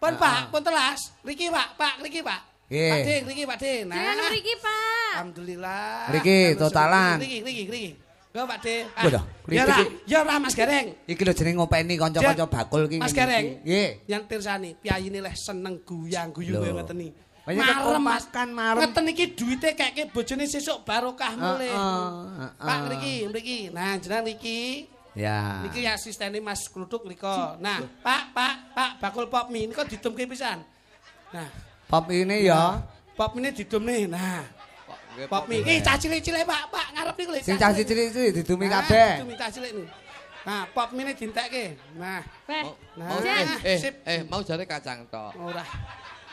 Pun Pak, pun telas. Riki Pak, Pak Riki Pak. Pak Den, Pak Den. Nah. Riki Pak. Alhamdulillah. Riki totalan. Riki, Riki, Riki. Yo Pak De. Ah, ya ra, ya ra Mas Gareng. Iki lho jeneng ngopeni kanca-kanca bakul iki. Mas Gareng. Nggih. Yang tirsani, piyai ini leh seneng guyang guyu kowe ngeteni. Marem makan marem. Ngeten iki duite kakek bojone sesuk barokah ah, mulai. Uh, ah, Pak mriki, uh. mriki. Nah, jeneng iki. Ya. Niki asistene Mas Kluthuk mriko. Nah, Pak, Pak, Pak bakul pop mie niku ditumke pisan. Nah, pop ini ya. Pop ini didumne. Nah, Pop mie. Ih, cah cilik-cilik, Pak, Pak, ngarep iki lho. Sing cah cilik-cilik ditumi kabeh. Ditumi cah cilik nu. Nah, pop mi ne dintekke. Nah. Nah. Eh, eh, eh, mau jare kacang tok. Ora.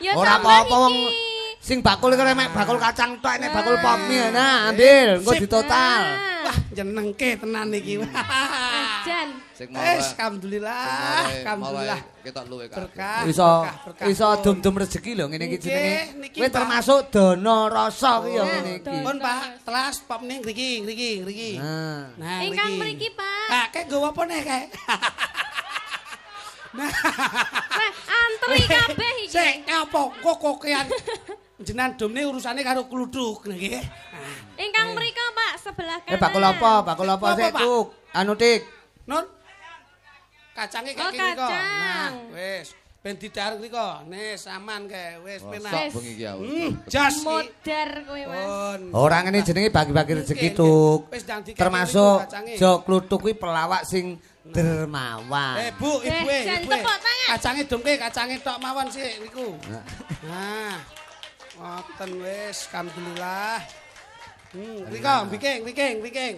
Ya sampeyan iki. sing bakul iki remek bakul kacang tok nek bakul pop mie ana ambil engko ditotal wah jenengke tenan iki hmm. ajan sing alhamdulillah alhamdulillah ketok luwe berkah iso iso dum-dum rezeki lho ngene iki jenenge kuwi termasuk dana rasa kuwi ya ngene iki pun pak telas pop ning mriki mriki mriki nah nah ingkang mriki pak ha kek nggowo apa nek kek Nah, antri kabeh iki. Sik, apa kok kokean? jenengan domne urusane karo kluthuk nggih. Nah. Ingkang eh. mriku, Pak, sebelah kene. Eh, Pak Kulopo, Pak Kulopo sik tuk. Anu tik. Nun. Kacange kene iki oh, kok. Nah, wis. Ben didar mriku. Nes aman kae. Wis penak. Sok bengi iki hmm, Jas modar kowe, Mas. Ora ngene jenenge bagi-bagi rejeki tuk. Termasuk jo kluthuk kuwi pelawak sing dermawan. Eh, Bu, ibu, eh, eh, ibu. Kacange dongke, kacange tok mawon sik niku. Nah. Ngoten wis, alhamdulillah. Hmm, Rika, Wiking, Wiking,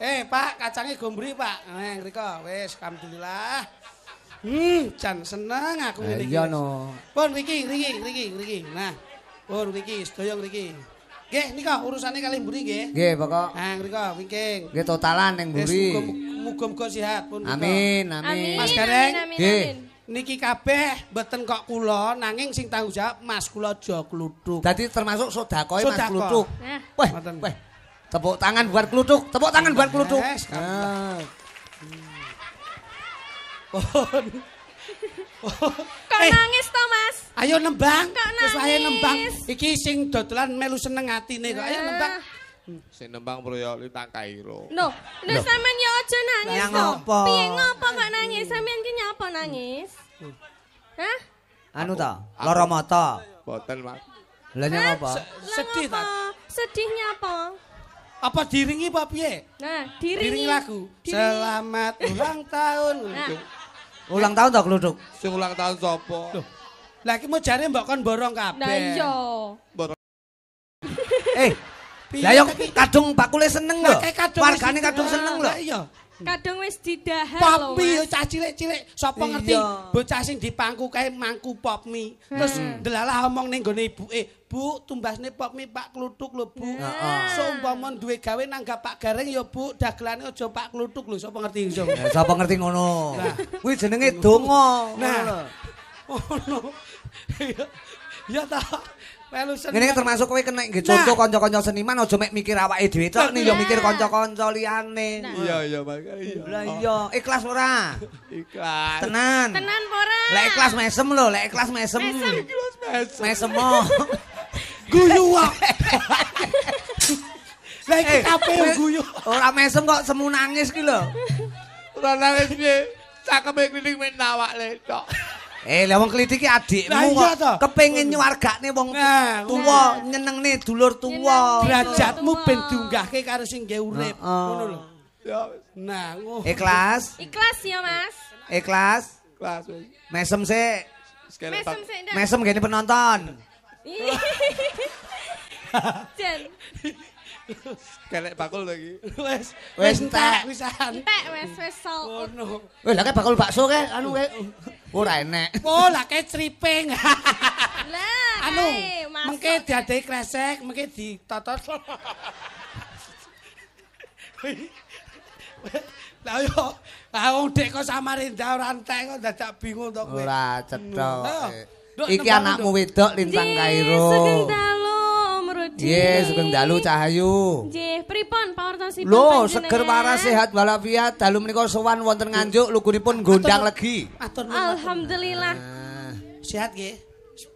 Eh, Pak, kacangnya gombri, Pak. Eh, Rika, wis, alhamdulillah. Hmm, jan seneng aku ngene Pun Riki, Riki, Riki, Riki. Nah. Pun Riki, sedoyo Riki. Nggih, nika urusane kali mburi nggih. Nggih, pokok. Ha, nah, Rika, Wiking. Nggih totalan ning mburi. Muga-muga sehat pun. Amin, amin. Mas Gareng. Amin, amin. amin. niki kabeh mboten kok kula nanging sing tanggung jawab Mas kula aja kluthuk. Dadi termasuk sedakoe Mas kluthuk. Eh. Weh, weh. Tepuk tangan buat kluthuk, tepuk tangan buat kluthuk. Yes, ah. hmm. kok eh. nangis to Mas? Ayo nembang. Wis wae nembang. Iki sing dodolan melu seneng atine kok. Ayo nembang. Ah. Sing nembang bro lihat Lintang Kairo. no lo sampean ya aja nangis kok. Ngopo? Piye ngopo gak nangis? Sampean ki nyapa nangis? Hah? Anu ta, lara mata. Boten, Mas. Lah apa? Sedih ta. Sedihnya apa? Apa diringi Pak piye? Nah, diringi. Diringi lagu. Selamat nah. ulang tahun. Nah. Ulang tahun tak Kluduk? Sing ulang tahun sopo. lagi mau iki mbak kan kon borong kabeh. Lah iya. Eh, Lah yo kadung bakule seneng lho. Wargane kadung seneng lho. Iya. Kadung wis didahar lho. Popmi yo cah cilik-cilik sapa ngerti bocah sing dipangku kae mangku popmi. Hmm. Terus delalah omong ning gone ibuke, "Bu, tumbasne popmi Pak Kluthuk lho, Bu." Sumpama duwe gawe nanggap Pak Gareng yo, Bu, dagelane aja Pak Kluthuk lho, sapa ngerti iso. Eh, sapa ngerti ngono. Kuwi jenenge donga. Nah. iya ta. Ini termasuk kowe kena nggih conto kanca-kanca seniman aja mek mikir awake dhewe tok ning yo mikir kanca-kanca liyane. Iya iya Lah iya ikhlas ora? Ikhlas. Tenan. Tenan ora? Lek ikhlas mesem lho, lek ikhlas mesem. Mesem mesem. Mesem. Guyu wae. Lek kape guyu. Ora mesem kok semu nangis ki lho. Ora nangis piye? Cakepe kliling men awak le tok. Eh, lah wong kliti ki adikmu kok kepengin nyuwargane wong tuwa, nyenengne dulur tuwa. Derajatmu ben diunggahke karo sing nggih urip, ngono lho. Ya Nah, Ikhlas. Ikhlas ya, Mas. Ikhlas. Ikhlas. Mesem sik. Mesem sik. Mesem gene penonton. Jen. Kelek bakul lagi. Wes, wes entek pisan. Entek wes wes sol. Ngono. bakul bakso ke anu kek. Ora enek. Oh, lah kae striping. Lah, anu, mengke diadei kresek, mengke ditata. Lah yo, aku dek kok Samarinda ora entek kok dadak bingung to kowe. Ora cedhok. Eh. Iki anakmu wedok lintang Kairo. Sugeng dalu, Om Rudi. Sugeng dalu Cahayu. Nggih. mangertosipun Lho, seger para sehat walafiat dalu menika sowan wonten Nganjuk lugunipun gondang legi. Alhamdulillah. Ah. Sehat nggih.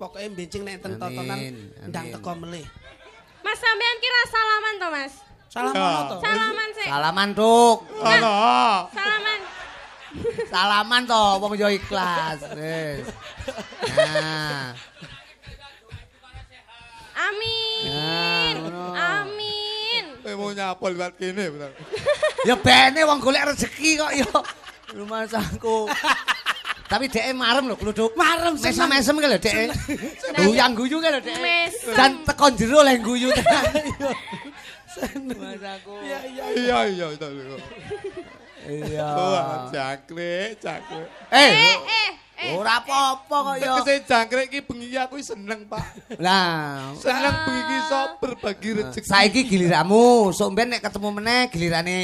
Pokoke benjing nek enten totonan ndang teko melih. Mas sampean kira salaman to, Mas? Salaman ya. to. Salaman sih Salaman, Tuk. Nah, nah, nah. Salaman. Salaman to wong yo ikhlas. Wis. Nah. Amin. Amin. mau nyapol buat kini bener. ya bene wong golek rezeki kok ya. Rumah sangku. Tapi dhek marem lho kluduk. Marem sih sama mesem lho dhek. Buyang guyu ke lho dhek. Dan tekan jero leh guyu. Iya iya iya iya iya. Iya. Cakle, cakle. Eh, eh. eh. Eh, Ora eh. apa-apa kok ya. Tekese jangkrik iki bengi aku seneng, Pak. Lah, seneng bengi iki iso ah. berbagi eh, rezeki. Saiki giliranmu, sok nek ketemu meneh gilirane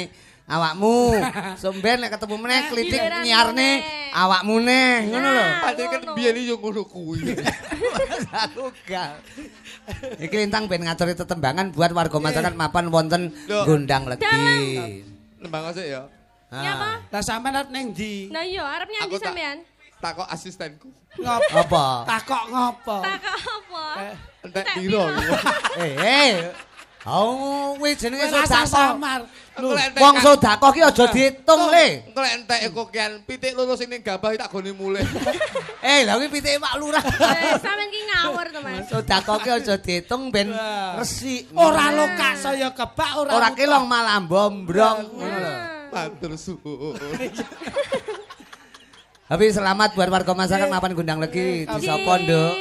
awakmu. Sok nek ketemu meneh klitik nyiarne awakmu neh, ngono lho. Padahal kan biyen yo ngono kuwi. Aku gak. Iki lintang ben ngaturi tetembangan buat warga masyarakat mapan wonten gondang lagi. Lembang sik ya. Ya, Pak. Ah. Lah sampean arep neng ndi? Nah iya, arep nyanyi sampean. takok asistenku. Ngopo? Apa? Takok ngopo? Takok apa? Eh, entek biro. Eh, eh. Aung kuwi jenenge samar. Wong sedekah ki aja diitung le. Engko lek entek kokian pitik lurus ning gabah tak goni mulih. Eh, lha kuwi pitike Pak Lurah. Eh, sampeyan ki ngawur to, Mas. Sedekah ki aja diitung ben resik. Ora loka saya kebak ora. Ora kelong malah mbombrong ngono lho. Matur suwun. Tapi selamat buat warga masyarakat yeah. mapan gundang lagi di yeah. Sopon dok.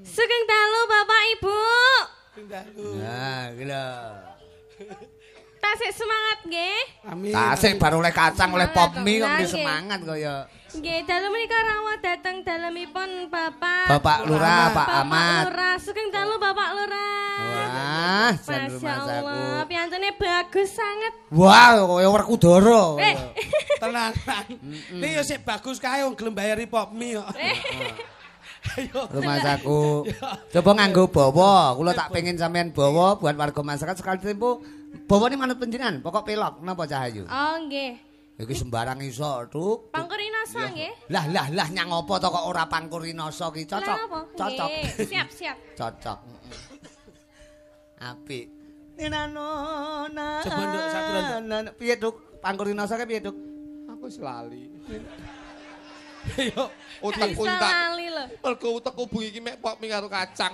Sugeng dalu bapak ibu. Nah, gila. Tasik semangat nggih. Amin. Tasik baru oleh kacang oleh pop mie kok semangat kok Nggih, dalu menika rawuh dateng dalemipun Bapak Bapak Lurah, Pak Ahmad. Bapak Lurah, sugeng dalu Bapak Lurah. Wah, Masyaallah, piantene bagus sangat. Wah, kaya werkudara. Eh. Tenang. Nih yo sik bagus kae wong gelem bayar ripopmi kok. Eh. Rumah saku. Coba nganggo bawa, kula tak eh, pengen sampean bawa buat warga masyarakat sekali tempo. Bawa ini mana penjenan, pokok pelok, kenapa cahayu? Oh, nggih. Iki sembarang iso, Tuk. Pangkurinoso nggih. Lah lah lah nyang apa to kok ora pangkurinoso ki cocok. cocok. siap, siap. Cocok. Apik. Nenano na. Coba nduk satru. Piye, Tuk? Pangkurinoso ki piye, Tuk? Aku selali. Ayo, utek kunta. Selali lho. Mergo utek bungi iki mek pok mi kacang.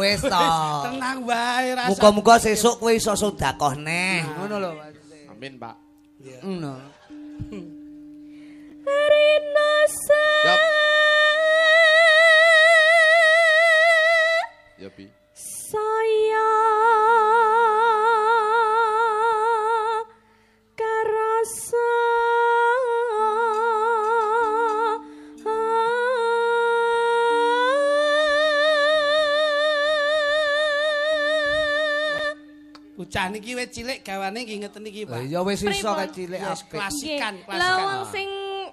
Wes to. Tenang wae rasane. Muga-muga sesuk kowe iso sedekah neh. Ngono lho, Amin, Pak. Iya. Rina Yapi. Saya Dan iki wis cilik gawane iki ngeten iki, Pak. Ya wis iso kae cilik klasikan, klasikan. Ah. sing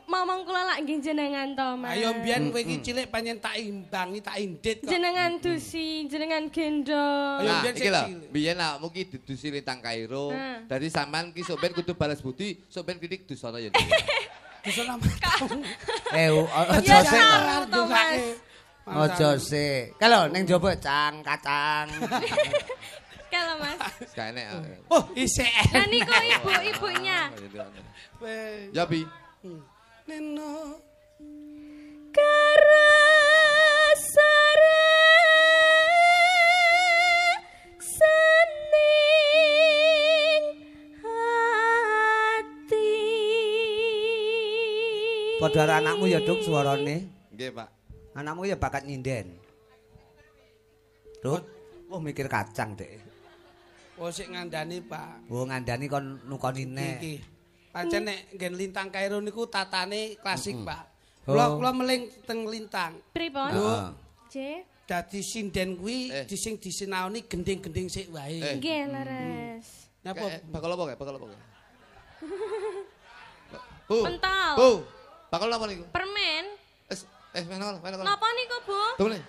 mamang kula lak nggih jenengan to, Mas. Ayo mbiyen kowe iki cilik panjen tak imbangi, tak indit kok. Jenengan dusi, jenengan gendong. Ayo mbiyen cilik. Mbiyen nak mungki dusi litang Kairo. Ah. Dadi sampean ki sok ben kudu balas budi, sok ben titik dusono ya. Dusono Mas. Eh, aja sik. Ojo sik. Kalau ning njaba cang kacang. akeh Mas. Gak enek. Oh, isih. Lah niku ibu-ibunya. Ah, ya bi. Neno. Karasare. Padahal anakmu ya dong suarane. Nggih, Pak. Anakmu ya bakat nyinden. Ruth, oh mikir kacang deh. Oh sik ngandani, Pak. Oh ngandani kon nukoni nek. Iki. Pancen nek nggen lintang kairo niku tatane klasik, Pak. Oh. Kula oh. kula meling teng lintang. Pripun? Heeh. Oh. C. Dadi sinden kuwi eh. dising disinaoni gending-gending sik wae. Eh. Nggih, leres. Napa eh, bakal opo kae? Bakal opo kae? Bu. Pentol. Bu. Bakal opo niku? Permen. Eh, eh, mana Napa niku, Bu? Tumle.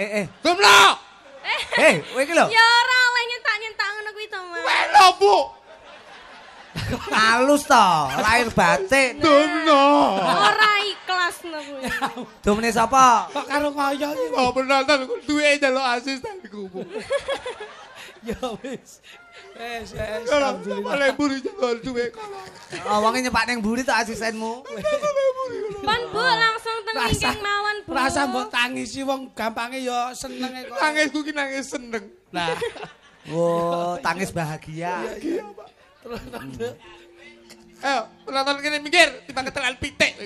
Eh, eh. Tumle! Hei, eh, eh, kowe iki lho. Ya ora oleh nyentak-nyentak ngono kuwi to, Mas. Welo, Bu. Halus to, lahir batik. Dono. Ora ikhlas ngono kuwi. Domene sapa? Kok karo kaya iki? Oh, bener to, duwe asis Bu. Ya wis. Yes, yes. Alhamdulillah. Alah mburi jebol duwe kolong. Oh, Awange nyepak ning mburi to asistenmu. Pan Bu langsung teng ngendeng mawon Bu. Rasa mbok tangisi wong gampange ya senenge kok. Nangis ku ki nangis seneng. Lah. Wo, oh, tangis bahagia. Iya, Pak. Ayo, penonton kene mikir, tiba ketelan pitik.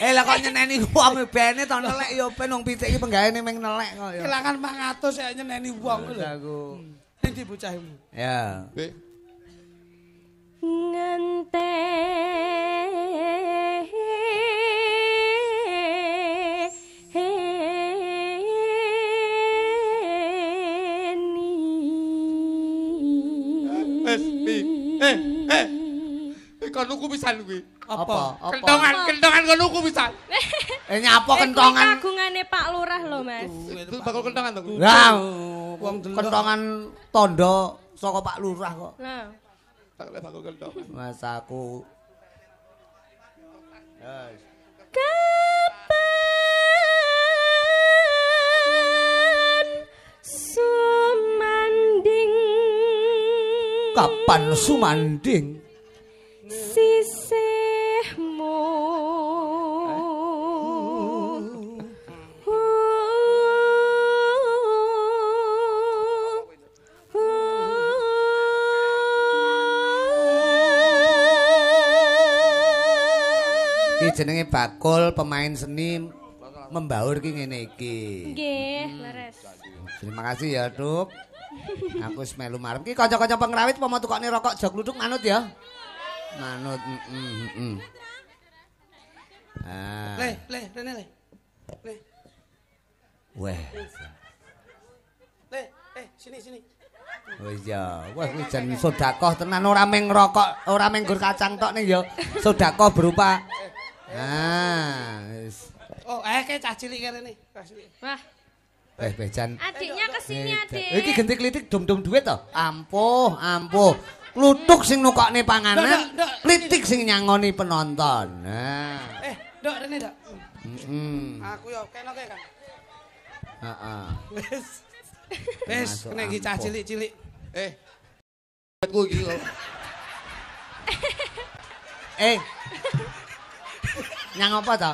Eh, lah kok nyeneni wong bene to nelek ya ben wong pitik iki penggaweane meng nelek kok ya. Kelangan 500 ya nyeneni wong lho. Nanti bucahimu. Ya. Ngente ni. Eh, eh, eh. eh. eh Kau nunggu pisan gue. apa? Kentongan, kentongan ngono ku bisa. Ini eh, apa eh, kentongan? Eh, kagungane Pak Lurah lho, Mas. Itu bakul kentongan to. Lah, wong kentongan tondo saka Pak Lurah kok. Lah. Bakul kentongan. Mas aku. Kapan sumanding? Kapan sumanding? bakul pemain seni membaur ki ngene iki. Nggih, leres. Hmm. Terima kasih ya, Duk. Aku wis melu marem ki kanca-kanca pengrawit apa mau tukokne rokok Jogluduk manut ya. Manut, heeh, mm, heeh. Mm, mm, ah. Le, le, rene le. Le. Weh. Le, eh, sini sini. Oh iya, wah ini jangan sodakoh tenan, orang yang ngerokok, orang yang kacang tok nih ya, sodakoh berupa Ah, oh, eh, cah cilik kira ini. Wah. Beh, beh, Adiknya kesini, adik. Ini ganti klitik, dum-dum duit, toh. Ampuh, ampuh. Lutuk sing nukok nih panganan, Litik sing nyangoni penonton. Nah. Eh, dok, rene dok. Mm Aku ya, kena kaya, kan? Ah, ah. Wes, wes, kena gini cah cilik-cilik. Eh, buat Eh, Nyang apa to?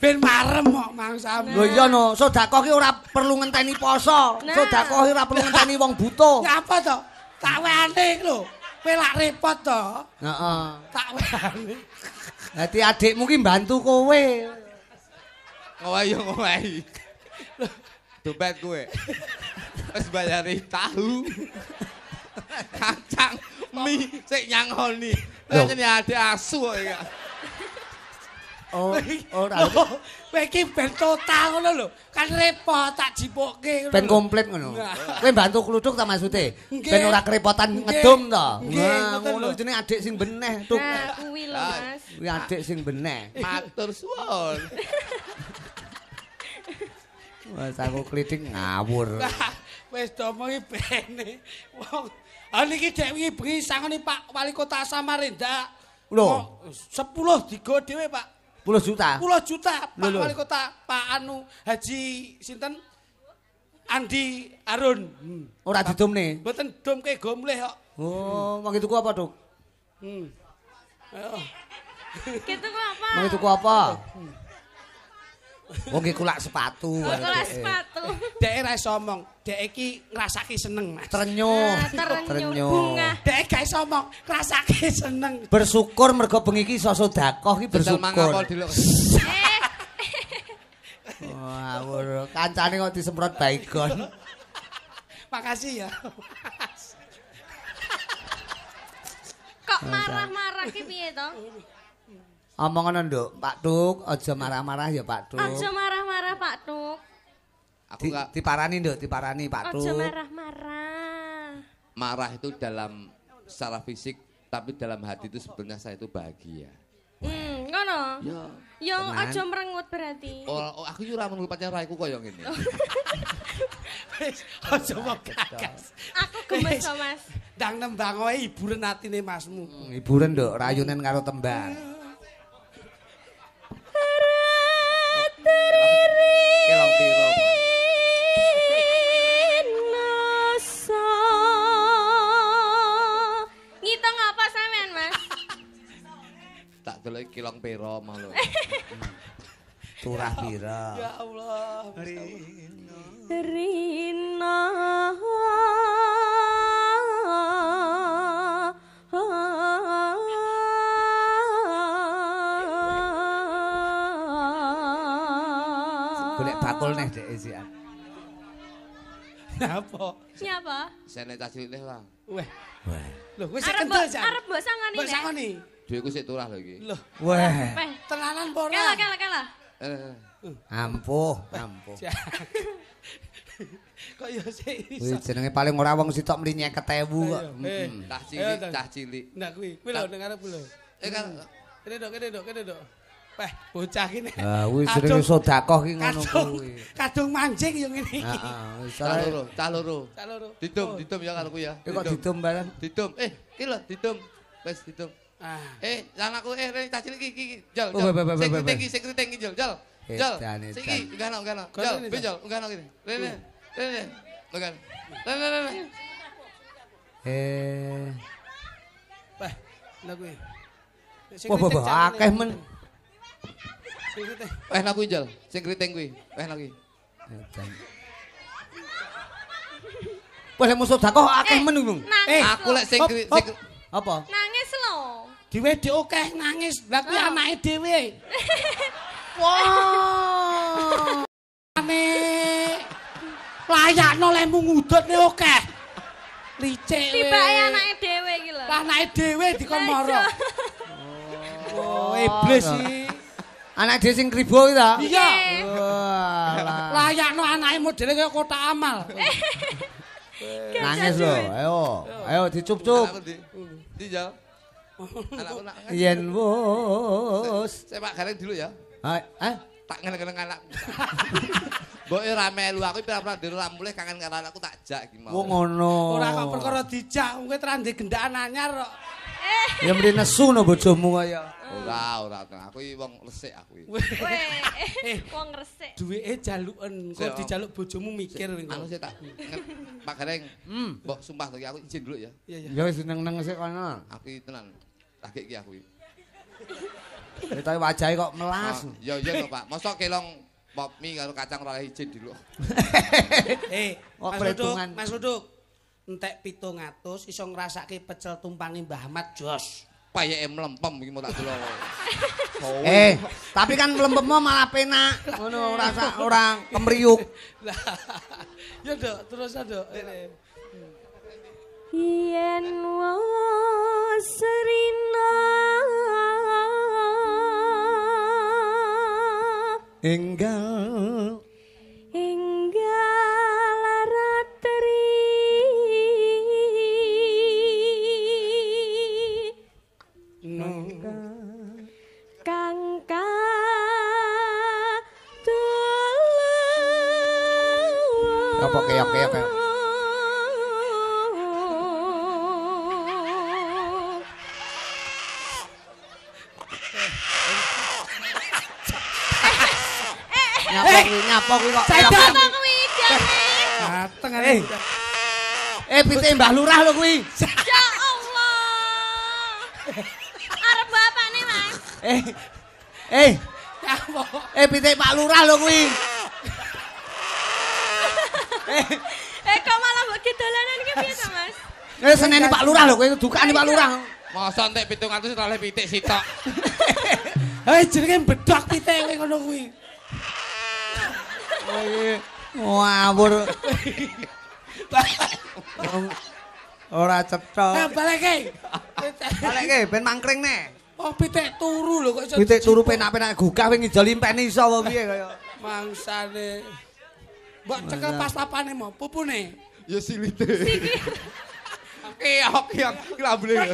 Ben marem kok mangsam. Lho iya no, sedekah ki ora perlu ngenteni poso. Sedekah ora perlu ngenteni wong buta. Ya apa to? Tak weane iku lho. Kowe lak repot to. Heeh. Tak weane. Dadi adikmu ki bantu kowe. Kowai yo kowe. Dompet kowe. Wis bayari tahu. Kacang. mi sik nyangoni. Lah ngene ade asu kok ya. Oh, ora. Oh, kowe iki ben total ngono lho. Kan repot tak jipokke ngono. Ben komplit ngono. Kowe bantu kluduk tak maksude. Ben ora kerepotan ngedum to. Nah, ngono jenenge adik sing beneh tuh. Nah, kuwi lho, ah, Mas. Kuwi adik sing beneh. Matur suwun. Wes aku klithik ngawur. Wes domo iki bene. Wong Hal ah, iki dek wingi sangone Pak Walikota Samarinda. Lho, 10 digo dhewe, Pak. 10 juta. 10 juta, Pak Walikota, Pak anu Haji sinten? Andi Arun. Hmm. Ora didomne. Mboten domke go mleh kok. Oh, hmm. mangke tuku apa, Dok? Hmm. Ayo. Ketuku apa? Mangke tuku apa? Hmm. Wong iki kulak sepatu. Oh, kulak sepatu. Dek ora iso omong. Dek iki ngrasake seneng, Mas. Trenyuh. Ah, Trenyuh. Dek gak iso omong, ngrasake seneng. Bersyukur mergo bengi iki iso sedekah iki bersyukur. Wah, wow, kancane kok disemprot baygon. Makasih ya. kok marah-marah ki piye to? Omongan nduk, Pak Tuk, aja marah-marah ya Pak Tuk. Aja marah-marah Pak Tuk. Aku Di, diparani nduk, diparani Pak Tuk. Aja marah-marah. Marah itu dalam secara fisik tapi dalam hati itu sebenarnya saya itu bahagia. Hmm, ngono. Yo, ya. Yo ya, aja merengut berarti. Oh, oh aku yo ora merengut pacar raiku koyo ngene. Oh. Wis aja mau gagas. Aku gemes Mas. Ndang nembang wae hiburan atine Masmu. Hmm. Hiburan nduk, rayunen karo tembang. Hmm. kurang pira malah. Turah pira. Ya Allah. Rina. Golek bakul neh dek isi. Ah. Napa? Siapa? Saya nek tas cilik neh lah. Weh. Weh. Lho, wis kendel jan. Arep mbok sangani. Mbok sangani. Dhuwitku sik turah lho iki. Lho, weh. Tenanan apa Kala, kala, Ampuh, ampuh. Kok yo sik iso. jenenge paling ora wong sitok mlinye ketewu kok. Eh. Cah cilik, cah cilik. Nah kuwi, kuwi lho ning arep lho. Eh kan. Kene dok, kene dok, kene dok. Peh, bocah kene. Ha, kuwi sering iso dakoh ki ngono kuwi. Kadung mancing yo ngene iki. Heeh, ah, ah, cah cah loro. Cah loro. Ditum, oh. ditum ya karo ya. Eh kok ditum bareng? Ditum. Eh, iki lho ditum. Wes ditum. Ah. Eh, lan aku eh rene tajil iki iki jol jol. Sing kriting iki sing kriting iki Sing iki enggak enggak enggak. Jol, bejol, enggak enggak gini. Eh. Bah, lagu iki. Wah, wah, wah, akeh men. Eh, aku jol, sing kriting kuwi. Eh, aku. Wah, musuh dakoh akeh eh, men. Eh, aku lek sing Apa? Nangis loh. Dewe dioke nangis, lha kuwi anake dhewe. Wah. Ame. Layakno lemu ngudutne akeh. Licik. Tibake anake dhewe iki lho. Lah anake dhewe dikon moro. Oh, iblis iki. Anak dhewe sing kribo iki ta? Iya. Layakno anake modele kaya kotak amal. Nangis lho. Ayo, ayo dicup-cup. Dijal. Yen wos. Saya pak gareng dulu ya. Hai, eh? Tak ngeleng-ngeleng anak. Mbok ora melu aku pira-pira dhewe ora mulih kangen karo anakku tak jak iki mau. Wong oh, ngono. Ora kok perkara dijak, kowe trande gendakan anyar kok. Eh. Ya mrene nesu no bojomu kaya. Ora, ora tenan. Aku iki wong resik aku iki. Eh, wong resik. Duweke jaluken kok oh. dijaluk bojomu mikir Aku sik tak Pak Gareng. Hmm. Mbok sumpah to aku izin dulu ya. Ya wis seneng-seneng sik kono. Aku tenan. Lagi iki aku. Ketok wajahe kok melas. Ya ah, iya to, Pak. Mosok kelong pop mi karo kacang ora izin dulu. Eh, Mas Entek 700 iso ngrasake pecel tumpangi Mbah Ahmad jos. Payeke mlempem iki mau tak delok. Eh, tapi kan mlempemmu malah penak. Ngono ora sak ora kemriyuk. Ya, Dok, terus, Dok. Enggal Enggal ratri Nongga Kangka Tulawa Apa keok keok keok Eh, ngapa kuwi kok. Setan kuwi. Dateng ae. Eh. Eh, eh pite Mbah Lurah lho kuwi. Ya Allah. Arep bapakne, Mas. Eh. Eh. Eh pite Pak Lurah lho kuwi. Eh. Eh kok malah mbok kidolanan iki piye Mas? Eh senene Pak Lurah lho kuwi dukane Pak Lurah. Masa entek 700 ora oleh pitik sitok. Hei eh, jenenge bedhok pitik kuwi ngono kuwi. ngawur ora cetha baleke baleke ben mangkring ne oh pitik turu lho kok pitik turu penak-penak gugah wingi jol impen iso wae piye kaya mangsane mbok cekel pastapane mau pupune ya silite silite oke oke labule ya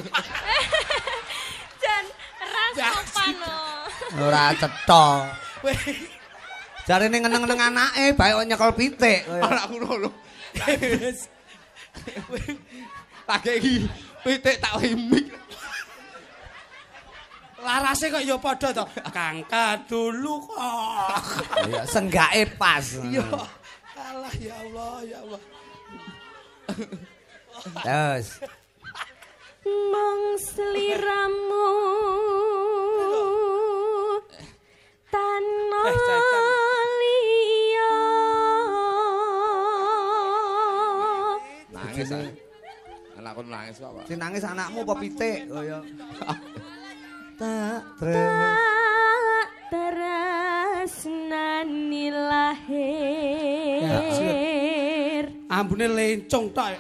jan ras opan lho ora cetha Jare ning ngeneng-ngeneng anake bae kok nyekel pitik. Ala oh, kuno lho. Pake iki pitik tak imik. Larase kok ya padha to. Kangka dulu kok. Ya senggake pas. Yo. Allah ya Allah ya Allah. Terus. Mong seliramu eh, tanah. Eh, nangis anak kon nangis apa sing nangis anakmu apa pitik oh ya tak tak tresnani lahir ambune lencong tok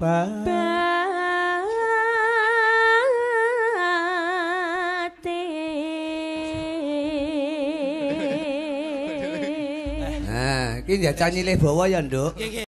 Bye. ini dia canyile bawa ya, Nduk.